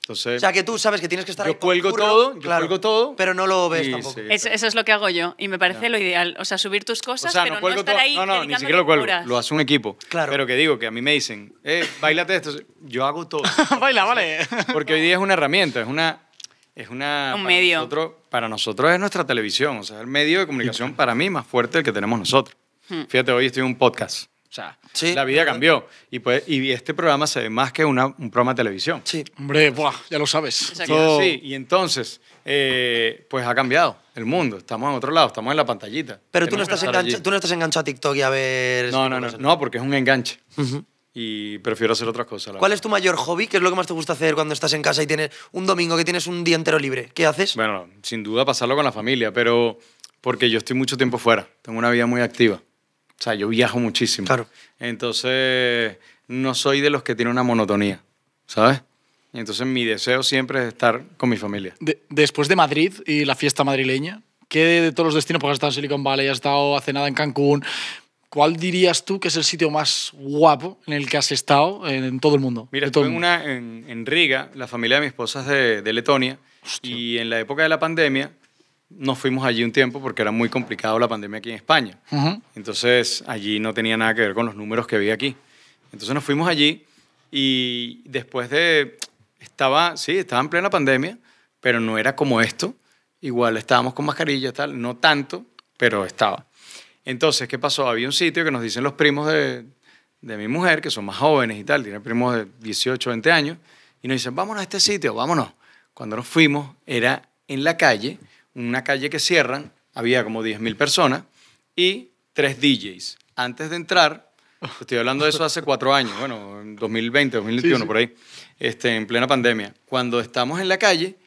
o sea, que tú sabes que tienes que estar Yo ahí cuelgo todo, yo claro, cuelgo todo. Pero no lo ves tampoco. eso es lo que hago yo y me parece lo ideal. O sea, subir tus cosas, o sea, pero no, cuelgo estar ahí. No, no, ni siquiera lo cuelgo. Lo hace un equipo. Claro. Pero que digo, que a mí me dicen, eh, bailate esto. Yo hago todo. Baila, vale. Porque hoy día es una herramienta, es una. Es una, un medio. para nosotros es nuestra televisión, o sea, el medio de comunicación para mí más fuerte el que tenemos nosotros. Hmm. Fíjate, hoy estoy en un podcast la vida cambió. Y, pues, y este programa se ve más que una, un programa de televisión. Sí. Hombre, ya lo sabes. sí, y entonces, eh, pues ha cambiado el mundo. Estamos en otro lado, estamos en la pantallita. Pero tú no, estás tú no, estás enganchado a TikTok y a ver... No, no, no, no, porque es un enganche. Y prefiero hacer otras cosas. ¿Cuál es tu mayor hobby? ¿Qué es lo que más te gusta hacer cuando estás en casa y tienes un domingo que tienes un día entero libre? ¿Qué haces? Bueno, sin duda pasarlo con la familia, pero porque yo estoy mucho tiempo fuera. Tengo una vida muy activa. O sea, yo viajo muchísimo. Claro. Entonces, no soy de los que tiene una monotonía, ¿sabes? Entonces, mi deseo siempre es estar con mi familia. después de Madrid y la fiesta madrileña, ¿qué de, todos los destinos? Porque has estado en Silicon Valley, has estado hace nada en Cancún. ¿Cuál dirías tú que es el sitio más guapo en el que has estado en, todo el mundo? Mira, estuve en, una, en, Riga, la familia de mi esposa de, Letonia, y en la época de la pandemia nos fuimos allí un tiempo porque era muy complicado la pandemia aquí en España. Entonces allí no tenía nada que ver con los números que había aquí. Entonces nos fuimos allí y después de... Estaba, sí, estaba en plena pandemia, pero no era como esto. Igual estábamos con mascarillas, tal, no tanto, pero estaba. Entonces, ¿qué pasó? Había un sitio que nos dicen los primos de, de mi mujer, que son más jóvenes y tal, tienen primos de 18, 20 años, y nos dicen, vámonos a este sitio, vámonos. Cuando nos fuimos, era en la calle, una calle que cierran, había como 10.000 personas y tres DJs. Antes de entrar, estoy hablando de eso hace cuatro años, bueno, en 2020, 2021, por ahí, este, en plena pandemia. Cuando estamos en la calle,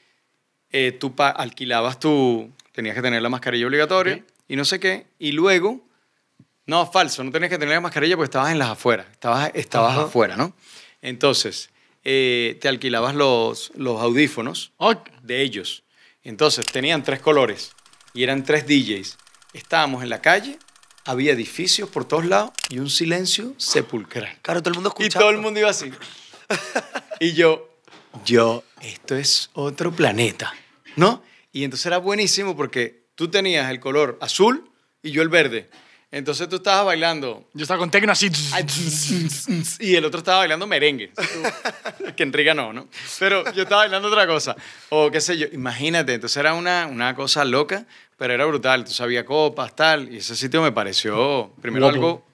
eh, tú alquilabas tu, tenías que tener la mascarilla obligatoria y no sé qué, y luego, no, falso, no tenías que tener la mascarilla porque estabas en las afueras, estabas, estabas afuera, ¿no? Entonces, eh, te alquilabas los, los audífonos de ellos. Entonces tenían tres colores y eran tres DJs. Estábamos en la calle, había edificios por todos lados y un silencio sepulcral. Claro, todo el mundo escuchaba. Y todo el mundo iba así. y yo, yo, esto es otro planeta, ¿no? Y entonces era buenísimo porque tú tenías el color azul y yo el verde. Entonces tú estabas bailando. Yo estaba con tecno así. Y el otro estaba bailando merengue. que Enrique no, ¿no? Pero yo estaba bailando otra cosa. O qué sé yo. Imagínate, entonces era una, una cosa loca, pero era brutal. Tú sabías copas, tal. Y ese sitio me pareció, primero, algo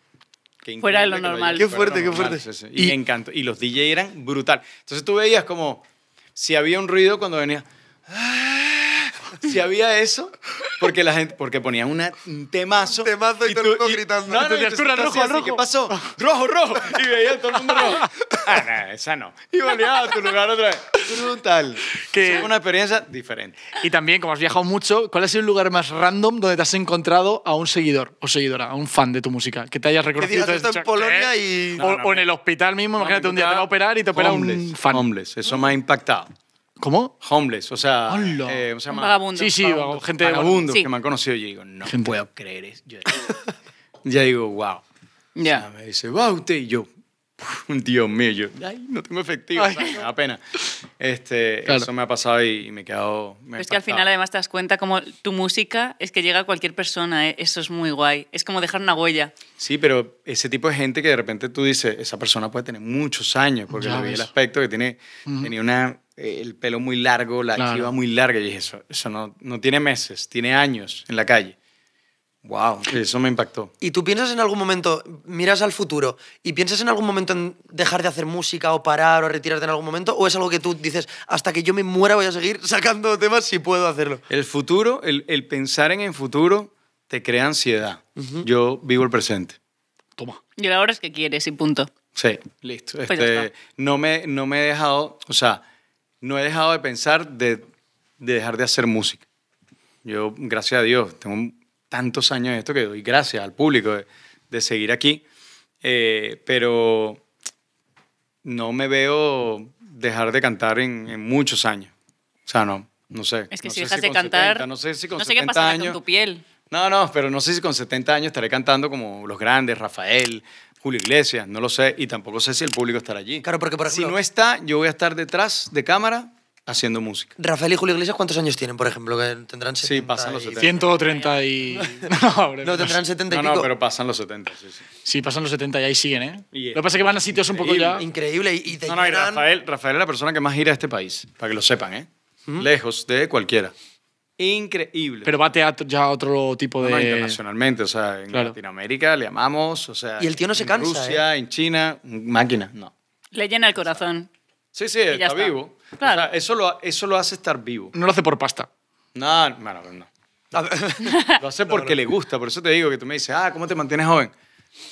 algo fuera de lo normal. Qué fuerte, qué fuerte. Y, encanto. Y los DJ eran brutal. Entonces tú veías como si había un ruido cuando venía. si había eso, porque la gente, porque ponían un temazo. Un temazo y, y todo el mundo gritando. No, no, y tú, rojo, rojo. ¿Qué pasó? Rojo, rojo. Y veía todo el mundo rojo. Ah, no, esa no. Y volvías a tu lugar otra vez. Brutal. Es una experiencia diferente. Y también, como has viajado mucho, ¿cuál ha sido el lugar más random donde te has encontrado a un seguidor o seguidora, a un fan de tu música? Que te hayas reconocido. Que en Polonia ¿eh?". y... o, en el hospital mismo, imagínate, un día te va a operar y te opera homeless, un fan. Homeless. Eso me ha impactado. ¿Cómo? Homeless, o sea, eh, Vagabundo. Sí, sí, gente de vagabundo que me han conocido. Y yo digo, no gente. puedo creer eso. Yo, ya digo, wow. Ya. me dice, wow, usted y yo. Dios mío, yo, no tengo efectivo, apenas. me da pena. Este, Eso me ha pasado y, me he quedado... es que al final además te das cuenta como tu música es que llega a cualquier persona, ¿eh? eso es muy guay, es como dejar una huella. Sí, pero ese tipo de gente que de repente tú dices, esa persona puede tener muchos años, porque lo vi el aspecto que tiene, tenía una, eh, el pelo muy largo, la claro. muy larga, y dije, eso, eso no, no tiene meses, tiene años en la calle. Wow. Eso me impactó. ¿Y tú piensas en algún momento, miras al futuro, y piensas en algún momento en dejar de hacer música o parar o retirarte en algún momento? ¿O es algo que tú dices, hasta que yo me muera voy a seguir sacando temas si puedo hacerlo? El futuro, el, pensar en el futuro, te crea ansiedad. Yo vivo el presente. Toma. Y la hora es que quieres y punto. Sí, listo. Pues este, no, me, no me he dejado, o sea, no he dejado de pensar de, de dejar de hacer música. Yo, gracias a Dios, tengo tantos años de esto que doy gracias al público de, seguir aquí, eh, pero no me veo dejar de cantar en, muchos años. O sea, no, no sé. Es que si dejas de cantar, no sé si con años, tu piel. No, no, pero no sé si con 70 años estaré cantando como los grandes, Rafael, Julio Iglesias, no lo sé, y tampoco sé si el público estará allí. Claro, porque si no está, yo voy a estar detrás de cámara haciendo música. Rafael y Julio Iglesias, ¿cuántos años tienen, por ejemplo? Que tendrán 70 sí, pasan los 70. 130 y... no, tendrán No, pero pasan los 70, sí, pasan los 70 y ahí siguen, ¿eh? Lo que pasa es que van a sitios un poco ya... Increíble. Y te no, Rafael, Rafael es la persona que más gira a este país, para que lo sepan, ¿eh? ¿Mm? Lejos de cualquiera. Increíble. Pero va a teatro ya otro tipo de. No, internacionalmente, o sea, en Latinoamérica le amamos, o sea. Y el tío no se cansa. En Rusia, ¿eh? en China, máquina, no. Le llena el corazón. Sí, sí, está, vivo. Claro. eso, lo, eso lo hace estar vivo. No lo hace por pasta. No, ah. no, no. lo hace porque le gusta. Por eso te digo que tú me dices, ah, ¿cómo te mantienes joven?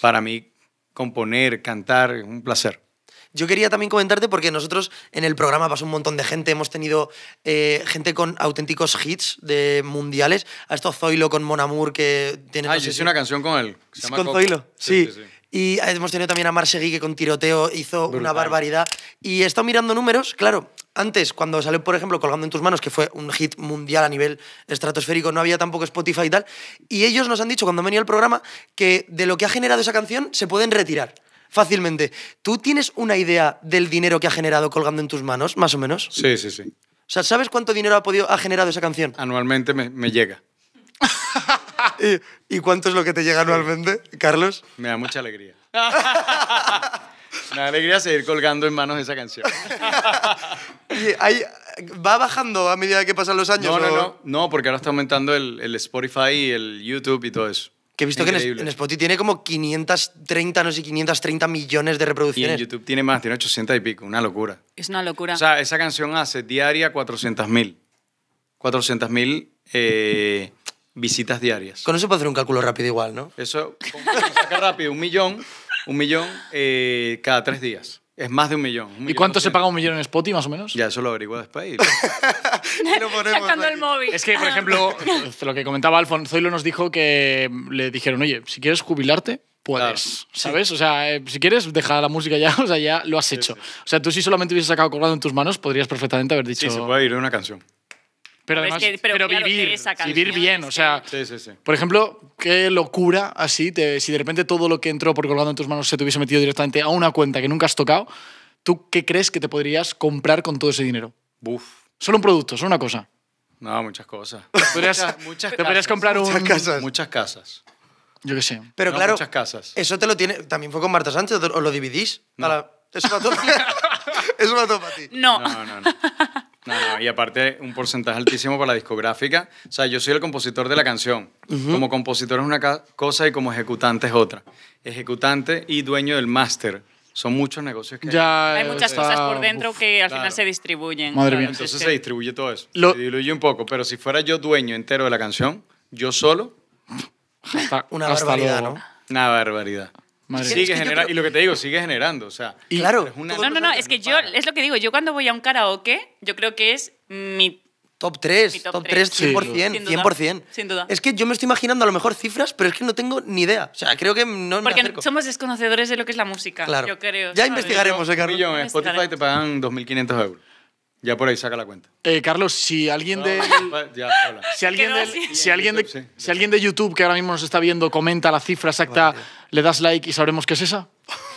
Para mí, componer, cantar, es un placer. Yo quería también comentarte porque nosotros en el programa pasó un montón de gente, hemos tenido eh, gente con auténticos hits de mundiales, A esto Zoilo con Mon Amour que tiene... Ah, yo hice una canción con él. Se con Zoilo, sí. Y hemos tenido también a Marseguí, que con tiroteo hizo una barbaridad. Y he estado mirando números, claro, antes, cuando salió, por ejemplo, Colgando en tus manos, que fue un hit mundial a nivel estratosférico, no había tampoco Spotify y tal, y ellos nos han dicho cuando venía el programa que de lo que ha generado esa canción se pueden retirar fácilmente. ¿Tú tienes una idea del dinero que ha generado Colgando en tus manos, más o menos? Sí, sí, sí. O sea, ¿sabes cuánto dinero ha, podido, ha generado esa canción? Anualmente me llega. ¿Y, cuánto es lo que te llega anualmente, Carlos? Me da mucha alegría. Me da alegría seguir colgando en manos esa canción. ¿Va bajando a medida que pasan los años? No, no, no, no, porque ahora está aumentando el, Spotify y el YouTube y todo eso. Que he visto que en, Spotify tiene como 530, no sé, 530 millones de reproducciones. Y en YouTube tiene más, tiene 800 y pico, una locura. Es una locura. O sea, esa canción hace diaria 400.000. 400.000 eh, visitas diarias. Con eso puedo hacer un cálculo rápido igual, ¿no? Eso, rápido, un millón, un millón eh, cada tres días. Es más de un millón. ¿Y cuánto se paga un millón en Spotify, más o menos? Ya, eso lo averiguo después. ponemos Es que, por ejemplo, lo que comentaba Alfonso Zoilo nos dijo que le dijeron, oye, si quieres jubilarte, puedes, ¿sabes? O sea, eh, si quieres, dejar la música ya, o sea, ya lo has hecho. O sea, tú si solamente hubieses sacado cobrado en tus manos, podrías perfectamente haber dicho... Sí, se puede ir una canción. Pero, vivir, bien, o sea, por ejemplo, qué locura así, si de repente todo lo que entró por colgado en tus manos se te hubiese metido directamente a una cuenta que nunca has tocado, ¿tú qué crees que te podrías comprar con todo ese dinero? Buf. Solo un producto, solo una cosa. No, muchas cosas. Podrías, muchas, te podrías comprar muchas casas. muchas casas. Yo qué sé. Pero claro, muchas casas. eso te lo tiene, también fue con Marta Sánchez, o lo dividís? No. eso va toma, para ti. No, no, no y aparte un porcentaje altísimo para la discográfica. O sea, yo soy el compositor de la canción. Como compositor es una cosa y como ejecutante es otra. Ejecutante y dueño del máster. Son muchos negocios que hay. hay muchas cosas por dentro que al final se distribuyen. Madre mía. Entonces se distribuye todo eso. Se diluye un poco, pero si fuera yo dueño entero de la canción, yo solo... una barbaridad, ¿no? Una barbaridad. Sigue y lo que te digo, sigue generando, sea. claro. no, no, no, es que, yo, es lo que digo, yo cuando voy a un karaoke, yo creo que es mi Top 3, top, 3, 100%, sin duda, Es que yo me estoy imaginando a lo mejor cifras, pero es que no tengo ni idea. O sea, creo que no Porque somos desconocedores de lo que es la música, claro. yo creo. Ya investigaremos, ¿eh, Carlos? en eh. Spotify te pagan 2.500 euros. Ya por ahí saca la cuenta. Eh, Carlos, si alguien de... Si alguien, de, si, alguien si, alguien de, YouTube, que ahora mismo nos está viendo comenta la cifra exacta le das like y sabremos qué es esa.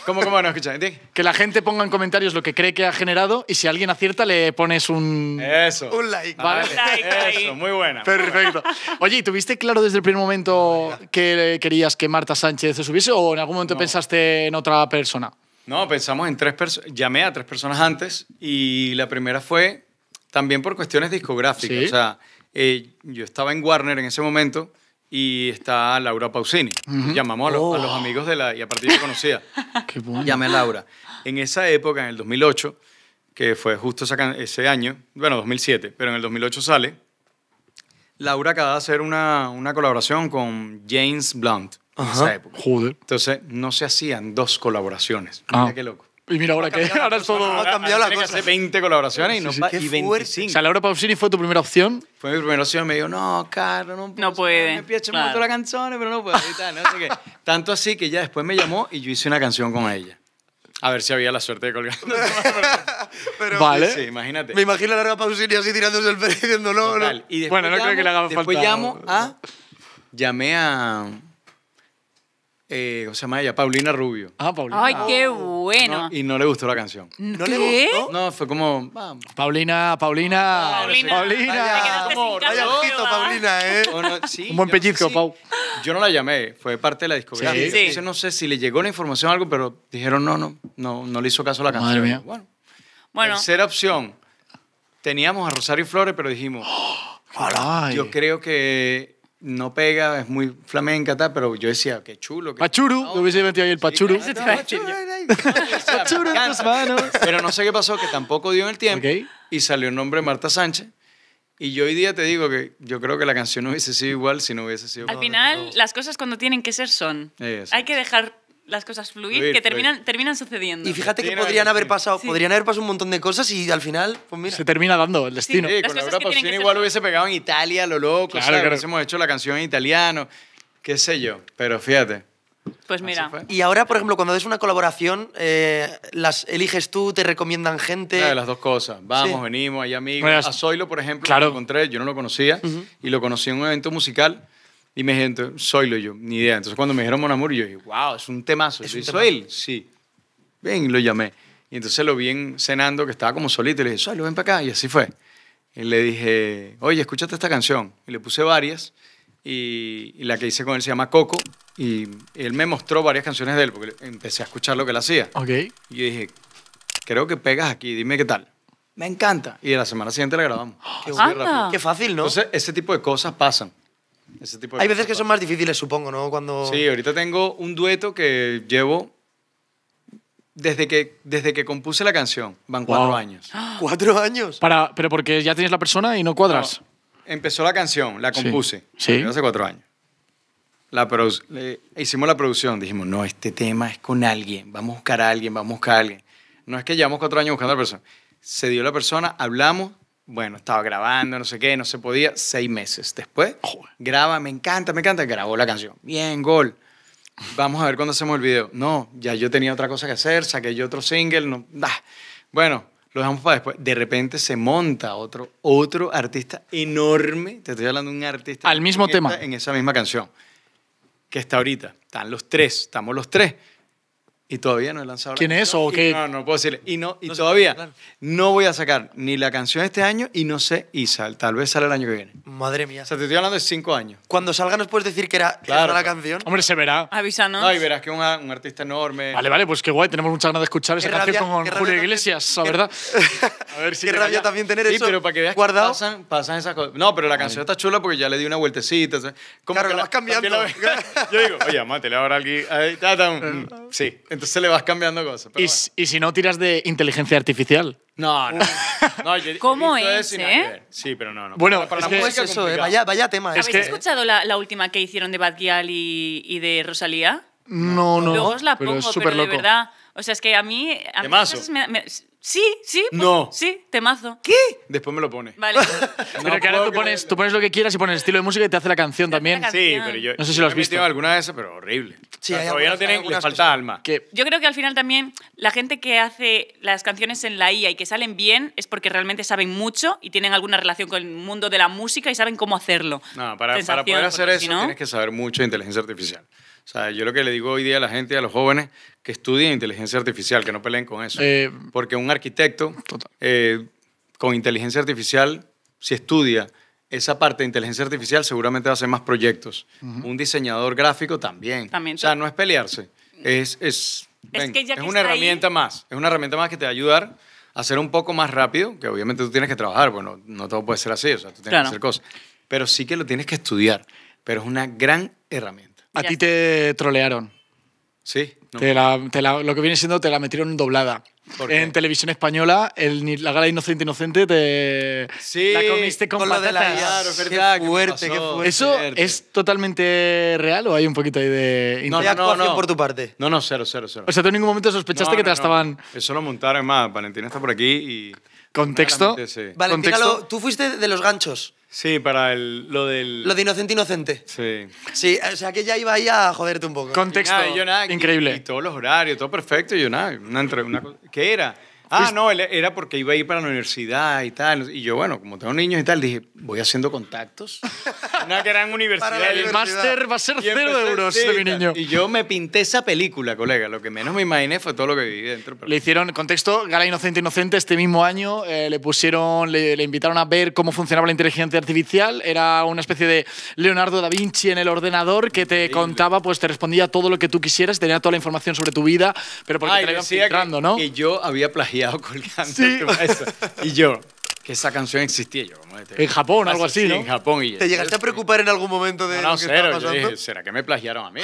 ¿Cómo, cómo? No escucha. Que la gente ponga en comentarios lo que cree que ha generado y si alguien acierta le pones un... Eso. Un like. ¿Vale? Ah, un like Eso, muy buena. Perfecto. Oye, ¿tuviste claro desde el primer momento que querías que Marta Sánchez se subiese o en algún momento pensaste en otra persona? No, pensamos en tres personas. Llamé a tres personas antes y la primera fue también por cuestiones discográficas. ¿Sí? O sea, eh, yo estaba en Warner en ese momento y está Laura Pausini. Llamamos a los, oh. amigos de la... Y a partir de conocía. Qué bueno. Llamé a Laura. En esa época, en el 2008, que fue justo ese año, bueno, 2007, pero en el 2008 sale, Laura acaba de hacer una, una colaboración con James Blunt. En Joder. Entonces, no se hacían dos colaboraciones. Ah. Mira qué loco. Y mira ahora que ahora es todo. Ha cambiado la cosa. Hace 20 colaboraciones y, no, y 25. O sea, Laura Pausini fue tu primera opción. Fue mi primera opción. Me dijo, no, Carlos, no puedo. No puede. Me mucho la canción, pero no puedo. Y tal, Tanto así que ya después me llamó y yo hice una canción con ella. A ver si había la suerte de colgar. vale. Sí, imagínate. Me imagino a Laura Pausini así tirándose el pelo y diciendo, no, bueno, no creo que le haga falta. Después llamo a. Llamé a eh, ¿cómo se llama ella? Paulina Rubio. Ah, Paulina. Ay, qué ah. bueno. y no le gustó la canción. ¿No le gustó? No, fue como. Paulina, Paulina, Paulina. Paulina. Paulina. Vaya, amor, vaya Paulina, ¿eh? Un buen pellizco, Pau. Yo no la llamé, fue parte de la discografía. Sí. Entonces no sé si le llegó la información o algo, pero dijeron no, no, no, le hizo caso a la canción. Madre mía. Bueno. Tercera opción. Teníamos a Rosario Flores, pero dijimos. Yo creo que no pega, es muy flamenca, tal, pero yo decía, qué chulo. Qué pachuru, hubiese metido ahí el Pachuru. pachuru en manos. Pero no sé qué pasó, que tampoco dio en el tiempo y salió el nombre Marta Sánchez. Y yo hoy día te digo que yo creo que la canción no hubiese sido igual si no hubiese sido... Al final, las cosas cuando tienen que ser son. Hay que dejar las cosas fluir, que terminan, terminan sucediendo. Y fíjate que podrían haber pasado, podrían haber pasado un montón de cosas y al final, pues Se termina dando el destino. Sí, con la igual hubiese pegado en Italia, lo loco, claro, hubiésemos hecho la canción en italiano, qué sé yo, pero fíjate. Pues mira. Y ahora, por ejemplo, cuando haces una colaboración, eh, ¿las eliges tú? ¿Te recomiendan gente? Claro, las dos cosas. Vamos, venimos, hay amigos. Pues, a Zoilo, por ejemplo, claro. lo encontré, yo no lo conocía, y lo conocí en un evento musical y me dijeron, soy lo yo, ni idea. Entonces cuando me dijeron Mon Amour, yo dije, wow, es un temazo. ¿Es ¿Soy él? Sí. Ven, lo llamé. Y entonces lo vi en, cenando, que estaba como solito, y le dije, soy lo ven para acá. Y así fue. Y le dije, oye, escúchate esta canción. Y le puse varias. Y, la que hice con él se llama Coco. Y él me mostró varias canciones de él, porque empecé a escuchar lo que él hacía. Ok. Y yo dije, creo que pegas aquí, dime qué tal. Me encanta. Y de la semana siguiente la grabamos. Qué, Qué fácil, ¿no? Entonces, ese tipo de cosas pasan. Hay veces que son más difíciles, supongo, ¿no? Cuando... Sí, ahorita tengo un dueto que llevo desde que, desde que compuse la canción. Van cuatro años. ¿Cuatro años? Para, pero porque ya tienes la persona y no cuadras. Empezó la canción, la compuse. Hace cuatro años. La hicimos la producción, dijimos, no, este tema es con alguien, vamos a buscar a alguien, vamos a buscar a alguien. No es que llevamos cuatro años buscando a la persona. Se dio la persona, hablamos, bueno, estaba grabando, no sé qué, no se podía. Seis meses después, graba, me encanta, me encanta. Grabó la canción. Bien, gol. Vamos a ver cuándo hacemos el video. No, ya yo tenía otra cosa que hacer, saqué yo otro single. No, Bueno, lo dejamos para después. De repente se monta otro, otro artista enorme. Te estoy hablando de un artista. Al mismo tema. En esa misma canción. Que está ahorita. Están los tres, estamos los tres. Y todavía no he lanzado ¿Quién es o qué? No, no puedo decirle. Y, no, y todavía no voy a sacar ni la canción este año y no sé, y sale. tal vez sale el año que viene. Madre mía. O sea, te estoy hablando de cinco años. Cuando salga, ¿nos puedes decir que era la canción? Hombre, se verá. Avísanos. No, y verás que es un, artista enorme. Vale, vale, pues qué guay. Tenemos muchas ganas de escuchar esa canción con Julio Iglesias, verdad. a ver si qué rabia también tener eso. Sí, pero para que veas Que pasan, pasan, esas cosas. No, pero la canción está chula porque ya le di una vueltecita. lo claro, que la, vas cambiando. yo digo, oye, mátele ahora aquí. Sí. Entonces le vas cambiando cosas. ¿Y, si no tiras de inteligencia artificial. No, no. ¿Cómo es? ¿eh? Sí, pero no, no. Bueno, para, es la música es eso, eh, vaya, vaya tema. ¿eh? ¿Habéis escuchado la, última que hicieron de Bad Gyal y, de Rosalía? No, no. Luego os la pongo, pero, es pero de verdad o sea, es que a mí... A sí, sí. Pues, no. Sí, temazo. ¿Qué? Después me lo pone. Vale. Pero que ahora tú pones, tú pones lo que quieras y pones estilo de música y te hace la canción también. Sí, pero yo. No sé si lo has he visto. alguna de esas, pero horrible. Sí, todavía no tienen. Les falta alma. Que Yo creo que al final también la gente que hace las canciones en la IA y que salen bien es porque realmente saben mucho y tienen alguna relación con el mundo de la música y saben cómo hacerlo. No, para, para poder hacer eso tienes que saber mucho de inteligencia artificial. O sea, yo lo que le digo hoy día a la gente, a los jóvenes, que estudien inteligencia artificial, que no peleen con eso. Eh, Porque un arquitecto eh, con inteligencia artificial, si estudia esa parte de inteligencia artificial, seguramente va a hacer más proyectos. Un diseñador gráfico también. o sea, no es pelearse, es, es, una herramienta más, es una herramienta más que te va a ayudar a ser un poco más rápido, que obviamente tú tienes que trabajar, bueno, no todo puede ser así, o sea, tú tienes que hacer cosas, pero sí que lo tienes que estudiar, pero es una gran herramienta. A ti te trolearon. Sí. lo que viene siendo te la metieron doblada. En televisión española, el, la gala Inocente Inocente te sí, la comiste con, patatas. La de la fuerte, ¿Eso es totalmente real o hay un poquito ahí de... No, no, no, por tu parte? No, no, cero, cero, cero. O sea, ¿tú en ningún momento sospechaste que te la estaban...? Eso lo montaron, más, Valentina está por aquí y... ¿Contexto? Sí. Valentina, tú fuiste de los ganchos. Sí, para el, lo del... Lo de inocente, inocente. Sí. Sí, o sea que ya iba ahí a joderte un poco. Contexto, increíble. Y, todos los horarios, todo perfecto. Y yo nada, una, una, ¿qué era? Ah, no, era porque iba a ir para la universidad y tal. Y yo, bueno, como tengo niños y tal, dije, voy haciendo contactos. Una gran universidad. El máster va a ser cero euros de mi niño. Y yo me pinté esa película, colega. Lo que menos me imaginé fue todo lo que viví dentro. Le hicieron, contexto, Gala Inocente Inocente, este mismo año eh, le pusieron, le, invitaron a ver cómo funcionaba la inteligencia artificial. Era una especie de Leonardo da Vinci en el ordenador que te contaba, pues te respondía todo lo que tú quisieras, tenía toda la información sobre tu vida, pero porque ah, te la iban filtrando, ¿no? Y yo había plagiado Y yo, que esa canción existía yo. Este en Japón, algo así, en Japón. Y ¿Te llegaste a preocupar en algún momento de no, no, que ¿será que me plagiaron a mí?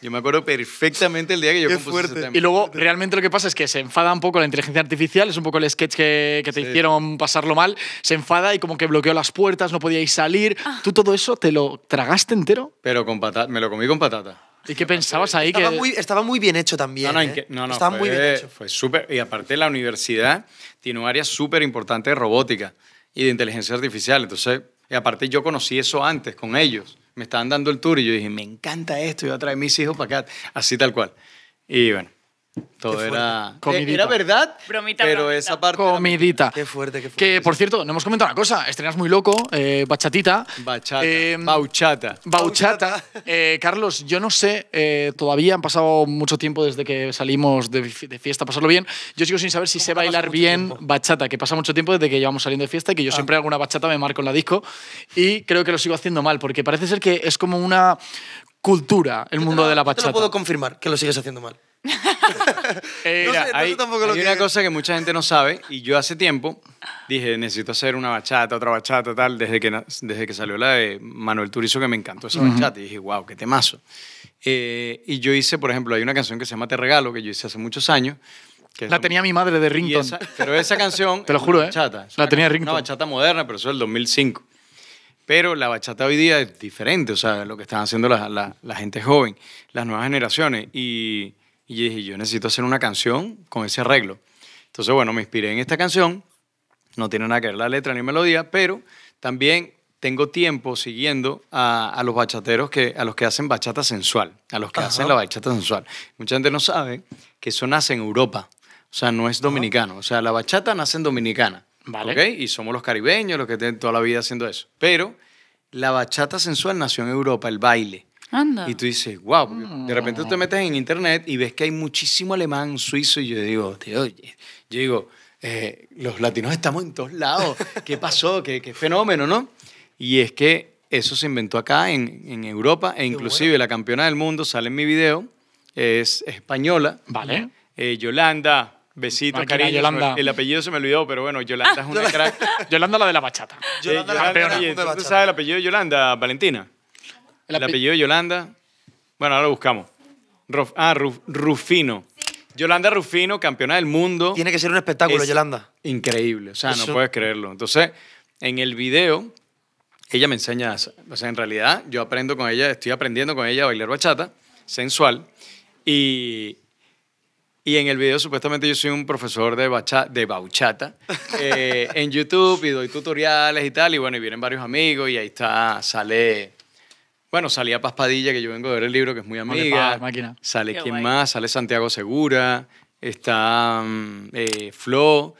Yo me, acuerdo, perfectamente el día que yo compuse fuerte. Y luego, realmente lo que pasa es que se enfada un poco la inteligencia artificial, es un poco el sketch que, te hicieron pasarlo mal, se enfada y como que bloqueó las puertas, no podíais salir. Ah. ¿Tú todo eso te lo tragaste entero? Pero con patata, me lo comí con patata. ¿Y qué pensabas ahí? Estaba, que... muy, estaba muy bien hecho también. No, no, ¿eh? estaba muy bien hecho. Fue súper. Y aparte, la universidad tiene un área súper importante de robótica y de inteligencia artificial. Entonces, y aparte, yo conocí eso antes con ellos. Me estaban dando el tour y yo dije, me encanta esto, yo voy a traer mis hijos para acá. Así tal cual. Y bueno, todo eh, era. Comidita. Era verdad, pero esa parte. Comidita. Qué fuerte, qué fuerte. Que por cierto, no hemos comentado una cosa. Estrenas muy loco, eh, Bachatita. Bachata. Eh, bauchata. Bauchata. Carlos, yo no sé, todavía han pasado mucho tiempo desde que salimos de, fiesta, pasarlo bien. Yo sigo sin saber si sé bailar bien bachata, que pasa mucho tiempo desde que llevamos saliendo de fiesta y que yo ah. siempre hago una bachata, me marco en la disco y creo que lo sigo haciendo mal, porque parece ser que es como una cultura el mundo de la bachata. puedo confirmar que lo sigues haciendo mal. Eh, hay, tampoco una cosa que mucha gente no sabe y yo hace tiempo dije, necesito hacer una bachata, otra bachata, tal, desde que, desde que salió la de Manuel Turizo que me encantó esa bachata y dije, wow, qué temazo. Eh, y yo hice, por ejemplo, hay una canción que se llama Te Regalo que yo hice hace muchos años. Que la tenía mi madre de Rington. pero esa canción... Te lo juro, ¿eh? Bachata, la tenía Rington. Una bachata moderna, pero eso es del 2005. Pero la bachata hoy día es diferente, o sea, lo que están haciendo la, la gente joven, las nuevas generaciones. Y y yo dije, yo necesito hacer una canción con ese arreglo. Entonces, bueno, me inspiré en esta canción. No tiene nada que ver la letra ni melodía, pero también tengo tiempo siguiendo a, los bachateros, que, a los que hacen bachata sensual, a los que hacen la bachata sensual. Mucha gente no sabe que eso nace en Europa, o sea, no es dominicano. O sea, la bachata nace en Dominicana, vale. Y somos los caribeños los que tienen toda la vida haciendo eso. Pero la bachata sensual nació en Europa, el baile. Y tú dices, wow, mm. de repente tú te metes en internet y ves que hay muchísimo alemán, suizo, y yo digo, tío, yo digo, eh, los latinos estamos en todos lados, ¿qué pasó? ¿Qué, ¿Qué, fenómeno, ¿no? Y es que eso se inventó acá en, en Europa, e inclusive la campeona del mundo sale en mi video, es española. Vale. Eh, Yolanda, Besito, cariño. Yolanda. El apellido se me olvidó, pero bueno, Yolanda ah, es una crack. Yolanda la de la bachata. Eh, Yolanda, la de bachata. ¿Tú sabes el apellido de Yolanda, Valentina? El, apellido de Yolanda. Bueno, ahora lo buscamos. ah, Rufino. Yolanda Rufino, campeona del mundo. Tiene que ser un espectáculo, Yolanda. Increíble, o sea, no puedes creerlo. Entonces, en el video, ella me enseña, o sea, en realidad yo aprendo con ella, estoy aprendiendo con ella a bailar bachata, sensual, y, y en el video supuestamente yo soy un profesor de, bachata de eh, en YouTube y doy tutoriales y tal, y bueno, y vienen varios amigos y ahí está, sale bueno, salía Paspadilla que yo vengo de ver el libro, que es muy amable. máquina sale quien quién más, sale Santiago Segura, está mm, eh, Flo,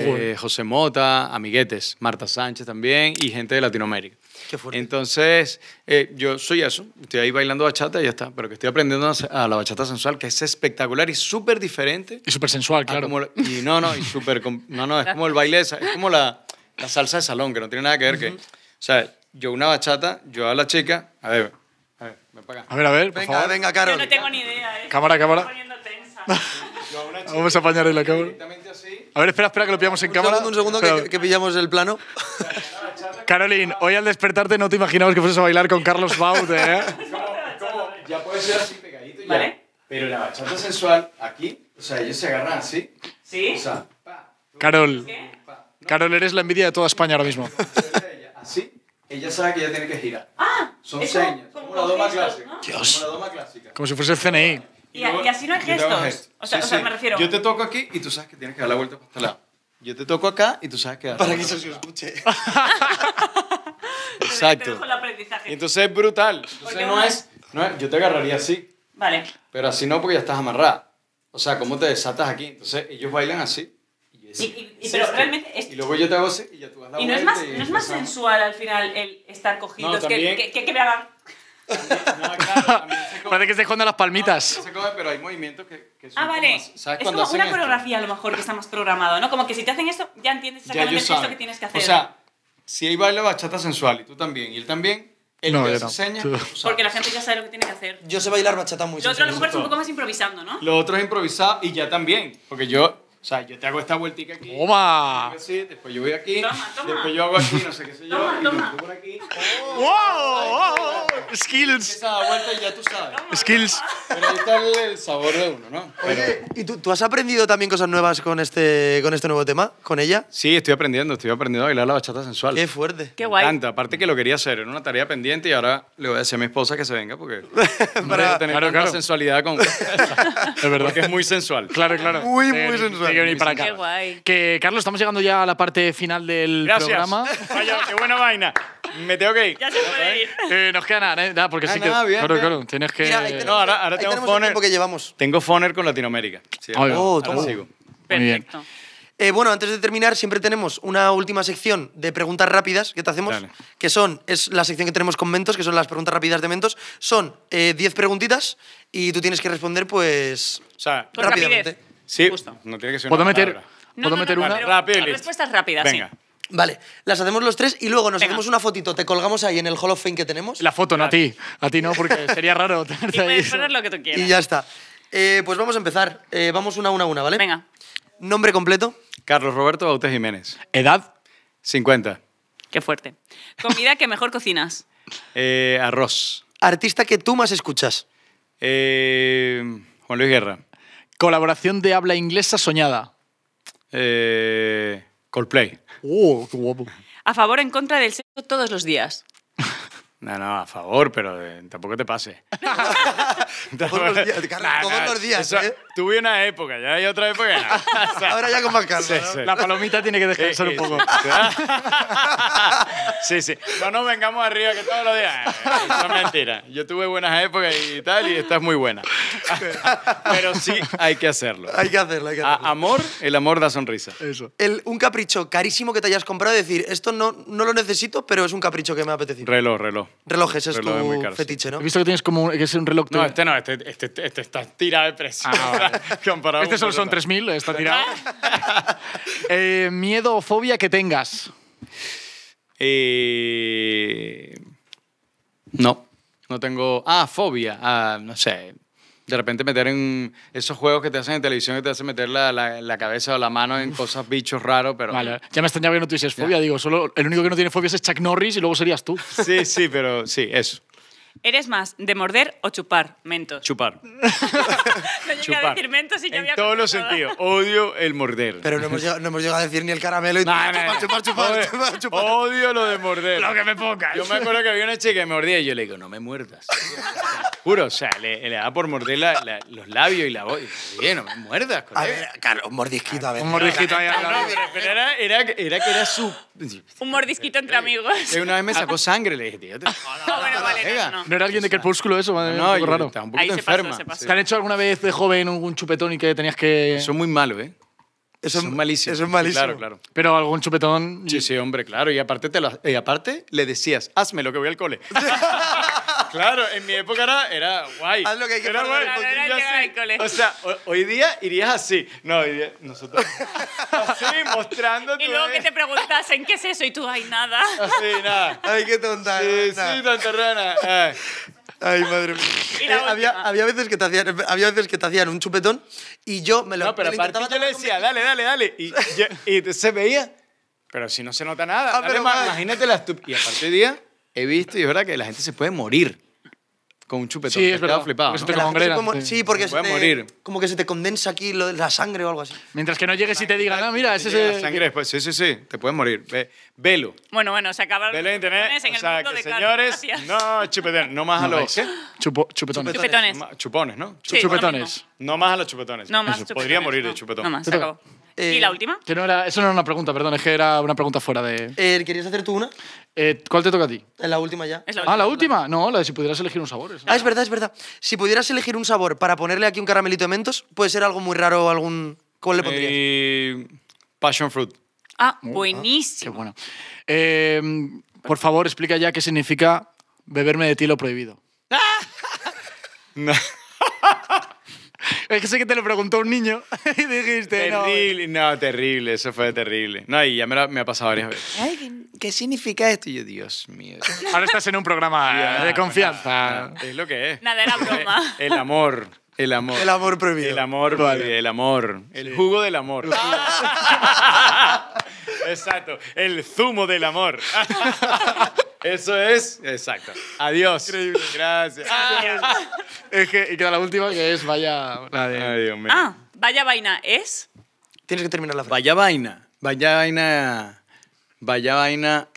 eh, José Mota, amiguetes, Marta Sánchez también y gente de Latinoamérica. Qué fuerte. Entonces, eh, yo soy eso, estoy ahí bailando bachata y ya está, pero que estoy aprendiendo a la bachata sensual, que es espectacular y súper diferente. Y súper sensual, claro. y no, no, es como el baile, es como la, salsa de salón, que no tiene nada que ver, que, o sea, yo una bachata, yo a la chica. A ver, a ver, ven para A ver, a ver, por venga, favor. Venga, Carol. Yo no tengo ni idea. ¿eh? Cámara, cámara. Vamos a apañar la cámara. A ver, espera, espera, que lo pillamos en cámara. un segundo, que, pillamos el plano. Carolín, hoy al despertarte no te imaginabas que fueses a bailar con Carlos Baute, ¿eh? ¿Cómo, Ya puede ser así pegadito ¿Vale? Pero la bachata sensual, aquí, o sea, ellos se agarran así. ¿Sí? O sea, Carol. ¿Qué? Carol, eres la envidia de toda España ahora mismo. ¿Así? ella sabe que ella tiene que girar. Ah, son señas, como, una doma clásica. Dios. Como doma clásica. Como si fuese el CNI. Y, así no hay gestos. O sea, o sea me refiero. Yo te toco aquí y tú sabes que tienes que dar la vuelta para este lado. Yo te toco acá y tú sabes que. Para que eso se escuche. Exacto. Entonces es brutal. Entonces no es, no es, Yo te agarraría así. Vale. Pero así no porque ya estás amarrada. O sea, ¿cómo te desatas aquí? Entonces ellos bailan así. Y, pero este. realmente y luego yo te hago y ya tú vas la y no es más, no es más sensual al final el estar cogidos no, que, que, me hagan parece que se esconden las palmitas pero hay movimientos que, que son ah vale es como una coreografía a lo mejor que está más programado no como que si te hacen eso, ya entiendes exactamente es lo que tienes que hacer o sea si él baila bachata sensual y tú también y él también él no, te enseña porque la gente ya sabe lo que tiene que hacer yo sé bailar bachata muy lo otro a lo mejor es un poco más improvisando no lo otro es improvisar y ya también porque yo o sea, yo te hago esta vueltica aquí. ¡Toma! después yo voy aquí. Después yo hago aquí, no sé qué sé yo. Toma, Por aquí. ¡Wow! Skills. Esa vuelta y ya tú sabes. Skills. Pero ahí está el, sabor de uno, ¿no? Oye, ¿y tú, has aprendido también cosas nuevas con este, con este nuevo tema? ¿Con ella? Sí, estoy aprendiendo. Estoy aprendiendo a bailar la bachata sensual. ¡Qué fuerte! ¡Qué guay! Me Aparte que lo quería hacer. Era una tarea pendiente y ahora le voy a decir a mi esposa que se venga porque Para, tener claro, sensualidad con... es verdad. que es muy sensual. Claro, claro. Muy, muy sensual venir para acá. Qué guay. Que, Carlos, estamos llegando ya a la parte final del Gracias. programa. Vaya, qué buena vaina. Me tengo que ir. Ya se puede ir. Eh, nos queda nada, ¿eh? Nada, porque ah, sí que. claro, tienes que. tenemos, no, ahora, tengo Foner. que llevamos. Tengo Foner con Latinoamérica. Sí, oh, sigo. Perfecto. Eh, bueno, antes de terminar, siempre tenemos una última sección de preguntas rápidas que te hacemos, que son, es la sección que tenemos con Mentos, que son las preguntas rápidas de Mentos. Son 10 preguntitas y tú tienes que responder, pues, o sea, rápidamente. Rapidez. Sí, no tiene que ser ¿Puedo meter, ¿puedo meter una? Rápido, respuestas rápidas, Venga. Vale, las hacemos los tres y luego nos hacemos una fotito, te colgamos ahí en el Hall of Fame que tenemos. La foto, no a ti. A ti no, porque sería raro tenerte y puedes poner lo que tú quieras. Y ya está. Eh, pues vamos a empezar. Eh, vamos una a una, una, ¿vale? Venga. Nombre completo. Carlos Roberto Bautista Jiménez. Edad. 50. Qué fuerte. Comida que mejor cocinas. Eh, arroz. Artista que tú más escuchas. Juan Luis Guerra. Colaboración de habla inglesa soñada. Eh, Coldplay. Oh, A favor o en contra del sexo todos los días. No, no, a favor, pero eh, tampoco te pase. todos los días, ¿eh? Tuve una época, ya hay otra época. Ahora ya con más calma. La palomita tiene que descansar un poco. Sí, sí. No nos vengamos arriba que todos los días. No, eh, es mentira. Yo tuve buenas épocas y tal, y esta muy buena. Pero sí hay que hacerlo. Hay que hacerlo, hay que amor, el amor da sonrisa. Eso. un capricho carísimo que te hayas comprado, decir, esto no, no lo necesito, pero es un capricho que me apetece. Reloj, reloj. Relojes es tu fetiche, ¿no? He visto que tienes como un, que es un reloj. No, este no, este este, este, este, está tirado de presión. Ah, vale. este solo son 3.000, está tirado. eh, miedo o fobia que tengas. Eh... No, no tengo. Ah, fobia. Ah, no sé de repente meter en esos juegos que te hacen en televisión que te hacen meter la, cabeza o la mano en cosas bichos raros, pero... ya me extrañaba que no tuvieses fobia, digo, solo el único que no tiene fobia es Chuck Norris y luego serías tú. Sí, sí, pero sí, eso. ¿Eres más de morder o chupar mentos? Chupar. no llegué a decir mentos y ya En había todos los sentidos. Odio el morder. Pero no hemos, llegado, a decir ni el caramelo y todo. chupar, chupar, chupar, Odio lo de morder. Lo que me pongas. Yo me acuerdo que había una chica que me mordía y yo le digo, no me muerdas. Juro, o sea, le, da por morder los labios y la voz. Oye, no me muerdas. a ver, claro, un mordisquito a ver. Un mordisquito ahí al Pero era, que era su... Un mordisquito entre amigos. Una vez me sacó sangre, le dije, tío. Ah, no, bueno, vale, no. era alguien de crepúsculo eso, madre mía, no, un raro. Está un Ahí enferma. ¿Te han hecho alguna vez de joven un chupetón y que tenías que...? Eso es muy malo, ¿eh? Eso es malísimo. Eso es malísimo. Claro, claro. Pero algún chupetón... Sí, sí, hombre, claro. Y aparte, te lo- y aparte le decías, hazme lo que voy al cole. Claro, en mi época era, era guay. Haz lo que hay que era guay. O sea, hoy día irías así. No, hoy día nosotros. Así, mostrando Y luego que te preguntasen qué es eso y tú, ay, nada. Así, nada. Ay, qué tonta. Sí, sí, tontorrana. Eh. Ay, madre mía. Eh, había, había, veces que te hacían, había veces que te hacían un chupetón y yo me lo No, pero aparte yo le decía, dale, dale, dale. Y, se veía. Pero si no se nota nada. Ah, imagínate la estupidez. Y aparte hoy día he visto y es verdad que la gente se puede morir con un chupetón. Sí, es verdad. Flipado, ¿no? sí. porque morir. como que se te condensa aquí lo- la sangre o algo así. Mientras que no llegues y te digan, "No, mira, ese es La sangre después. Sí, sí, sí. Te puedes morir. Ve- velo. Bueno, bueno, se el Velo internet. o el sea, mundo que señores, no chupetón, No más a los... ¿qué? chupetones. Chupetones. Chupones, ¿no? Chupetones. No más a los chupetones. No más Podría morir no. de chupetón. No más, se acabó. ¿Y eh, la última? Que no era, eso no era una pregunta, perdón, es que era una pregunta fuera de. Eh, ¿Querías hacer tú una? Eh, ¿Cuál te toca a ti? La última ya. ah, la última. No, la de si pudieras elegir un sabor. Ah, es verdad, es verdad. Si pudieras elegir un sabor para ponerle aquí un caramelito de mentos, puede ser algo muy raro, algún. ¿Cuál le pondrías? passion fruit. Ah, uh, ah, buenísimo. qué bueno. por favor, explica ya qué significa beberme de ti lo prohibido. no. Es que sé que te lo preguntó un niño y dijiste, no. Terrible, no, terrible, eso fue terrible. No, y ya me, me ha pasado varias veces. ¿qué, significa esto? yo, Dios mío. Ahora estás en un programa eh, de confianza. Es lo que es. Nada, era broma. El amor, el amor. El amor prohibido. El amor, el amor. El jugo del amor. Exacto, el zumo del amor. Eso es, exacto. Adiós. Increíble. Gracias. Ah. es que, y queda la última que es vaya. Ah, vaya vaina es. Tienes que terminar la frase. Vaya vaina. Vaya vaina. Vaya vaina.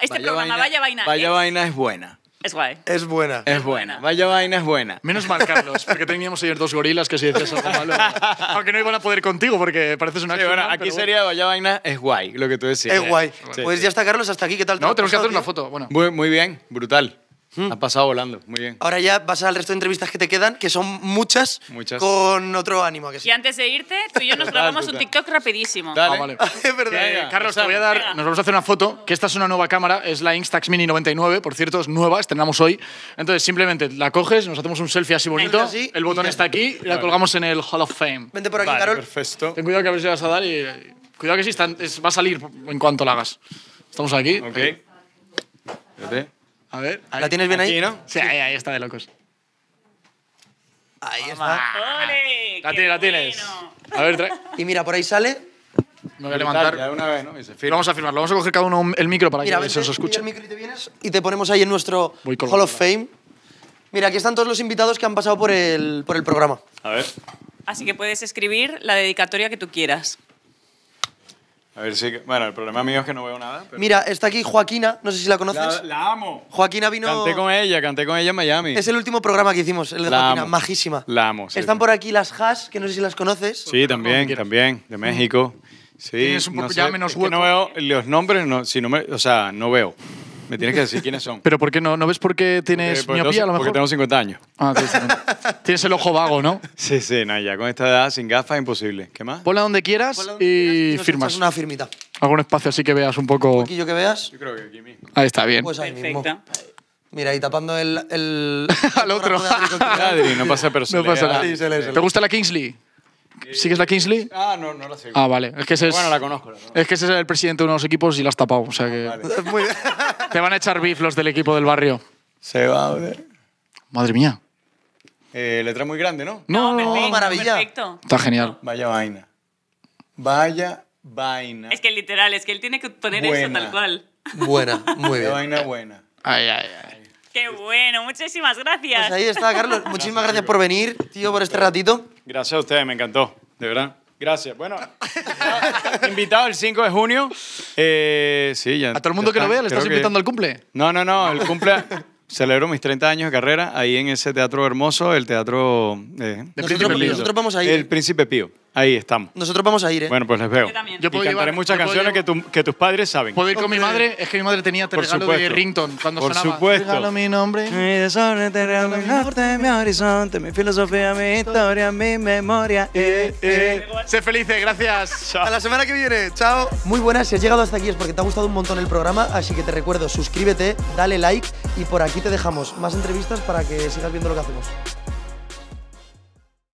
Este programa, vaya vaina. Vaya vaina es buena. Es guay. Es buena. Es buena. Vaya vaina es buena. Menos mal, Carlos, porque teníamos ayer dos gorilas que si decías algo malo. Aunque no iban a poder contigo porque pareces una. Sí, bueno, aquí sería Vaya vaina es guay, lo que tú decías. Es guay. pues ya está, Carlos, hasta aquí. ¿Qué tal? No, tenemos que hacer una foto. Bueno. muy bien, brutal. Mm. Ha pasado volando, muy bien. Ahora ya vas al resto de entrevistas que te quedan, que son muchas, muchas. con otro ánimo. Que sí. Y antes de irte, tú y yo nos grabamos un TikTok rapidísimo. Dale. Ah, vale. Ah, Carlos, te voy a dar, nos vamos a hacer una foto, que esta es una nueva cámara, es la Instax Mini 99, por cierto, es nueva, estrenamos hoy. Entonces, simplemente la coges, nos hacemos un selfie así bonito, el botón está aquí y la colgamos en el Hall of Fame. Vente por aquí, Carol. Perfecto. Ten cuidado que a ver si vas a dar y... Cuidado que sí, va a salir en cuanto la hagas. Estamos aquí. Ok. Espérate. A ver. ¿La tienes bien ahí? ¿no? Sí, ahí, está de locos. Ahí está. ¡Ole, la tienes, la tienes. A ver, trae. Y mira, por ahí sale. Me voy a levantar. Vamos a firmarlo. Vamos a coger cada uno el micro para que se os escuche. y te y te ponemos ahí en nuestro Hall of Fame. Mira, aquí están todos los invitados que han pasado por el, por el programa. A ver. Así que puedes escribir la dedicatoria que tú quieras. A ver si. Bueno, el problema mío es que no veo nada. Mira, está aquí Joaquina, no sé si la conoces. La, amo. Joaquina vino. Canté con ella, canté con ella en Miami. Es el último programa que hicimos, el de la majísima. La amo. Están por aquí las Has, que no sé si las conoces. Sí, también, también, de México. Sí, es un poco ya menos hueco. no veo los nombres, no, si no me, o sea, no veo. Me tienes que decir quiénes son. ¿Pero por qué no? ¿No ves por qué tienes miopía a lo mejor? Porque tengo 50 años. Ah, sí, tienes el ojo vago, ¿no? Sí, sí, no, ya con esta edad sin gafas imposible. ¿Qué más? Ponla donde quieras y firmas. Una firmita. Algún espacio así que veas un poco. ¿Un que veas? Yo creo que aquí mismo. Ahí está, bien. Pues ahí Perfecta. Mira, ahí tapando el. el Al otro. Adri, no pasa personal. No pasa nada. ¿Te gusta la Kingsley? ¿Sigues la Kingsley? Ah, no, no la sigo. Ah, vale. Es que ese es, bueno, la conozco, Es que ese es el presidente de unos equipos y la has tapado. O sea que. Ah, vale. Muy Te van a echar biflos los del equipo del barrio. Se va a Madre mía. Eh, letra muy grande, ¿no? No, no, maravilla. Perfecto. Está genial. Vaya vaina. Vaya vaina. Es que literal, es que él tiene que poner eso tal cual. Buena, muy bien. Vaya vaina buena. Ay, ay, ay. Qué bueno, muchísimas gracias. Pues ahí está, Carlos. Muchísimas gracias, por venir, tío, por este ratito. Gracias a ustedes, me encantó, de verdad. Gracias. Bueno, invitado el 5 de junio. Eh, sí, ya. A todo el mundo que lo vea, le estás invitando al cumple. No, no, no, el cumple. celebro mis 30 años de carrera ahí en ese teatro hermoso, el teatro... Eh, nosotros vamos a ir. El ¿eh? Príncipe Pío. Ahí estamos. Nosotros vamos a ir, ¿eh? Bueno, pues les veo. Yo, cantaré muchas canciones que, tus padres saben. Puedo ir con mi madre, es que mi madre tenía te regalo de Rington cuando sonaba. Por supuesto. regalo mi nombre, mi desorden, te mi horizonte, mi filosofía, mi historia, mi memoria. Eh, eh. Sé felices, gracias. Chao. A la semana que viene, chao. Muy buenas, si has llegado hasta aquí es porque te ha gustado un montón el programa, así que te recuerdo, suscríbete, dale like y por aquí Aquí te dejamos más entrevistas para que sigas viendo lo que hacemos.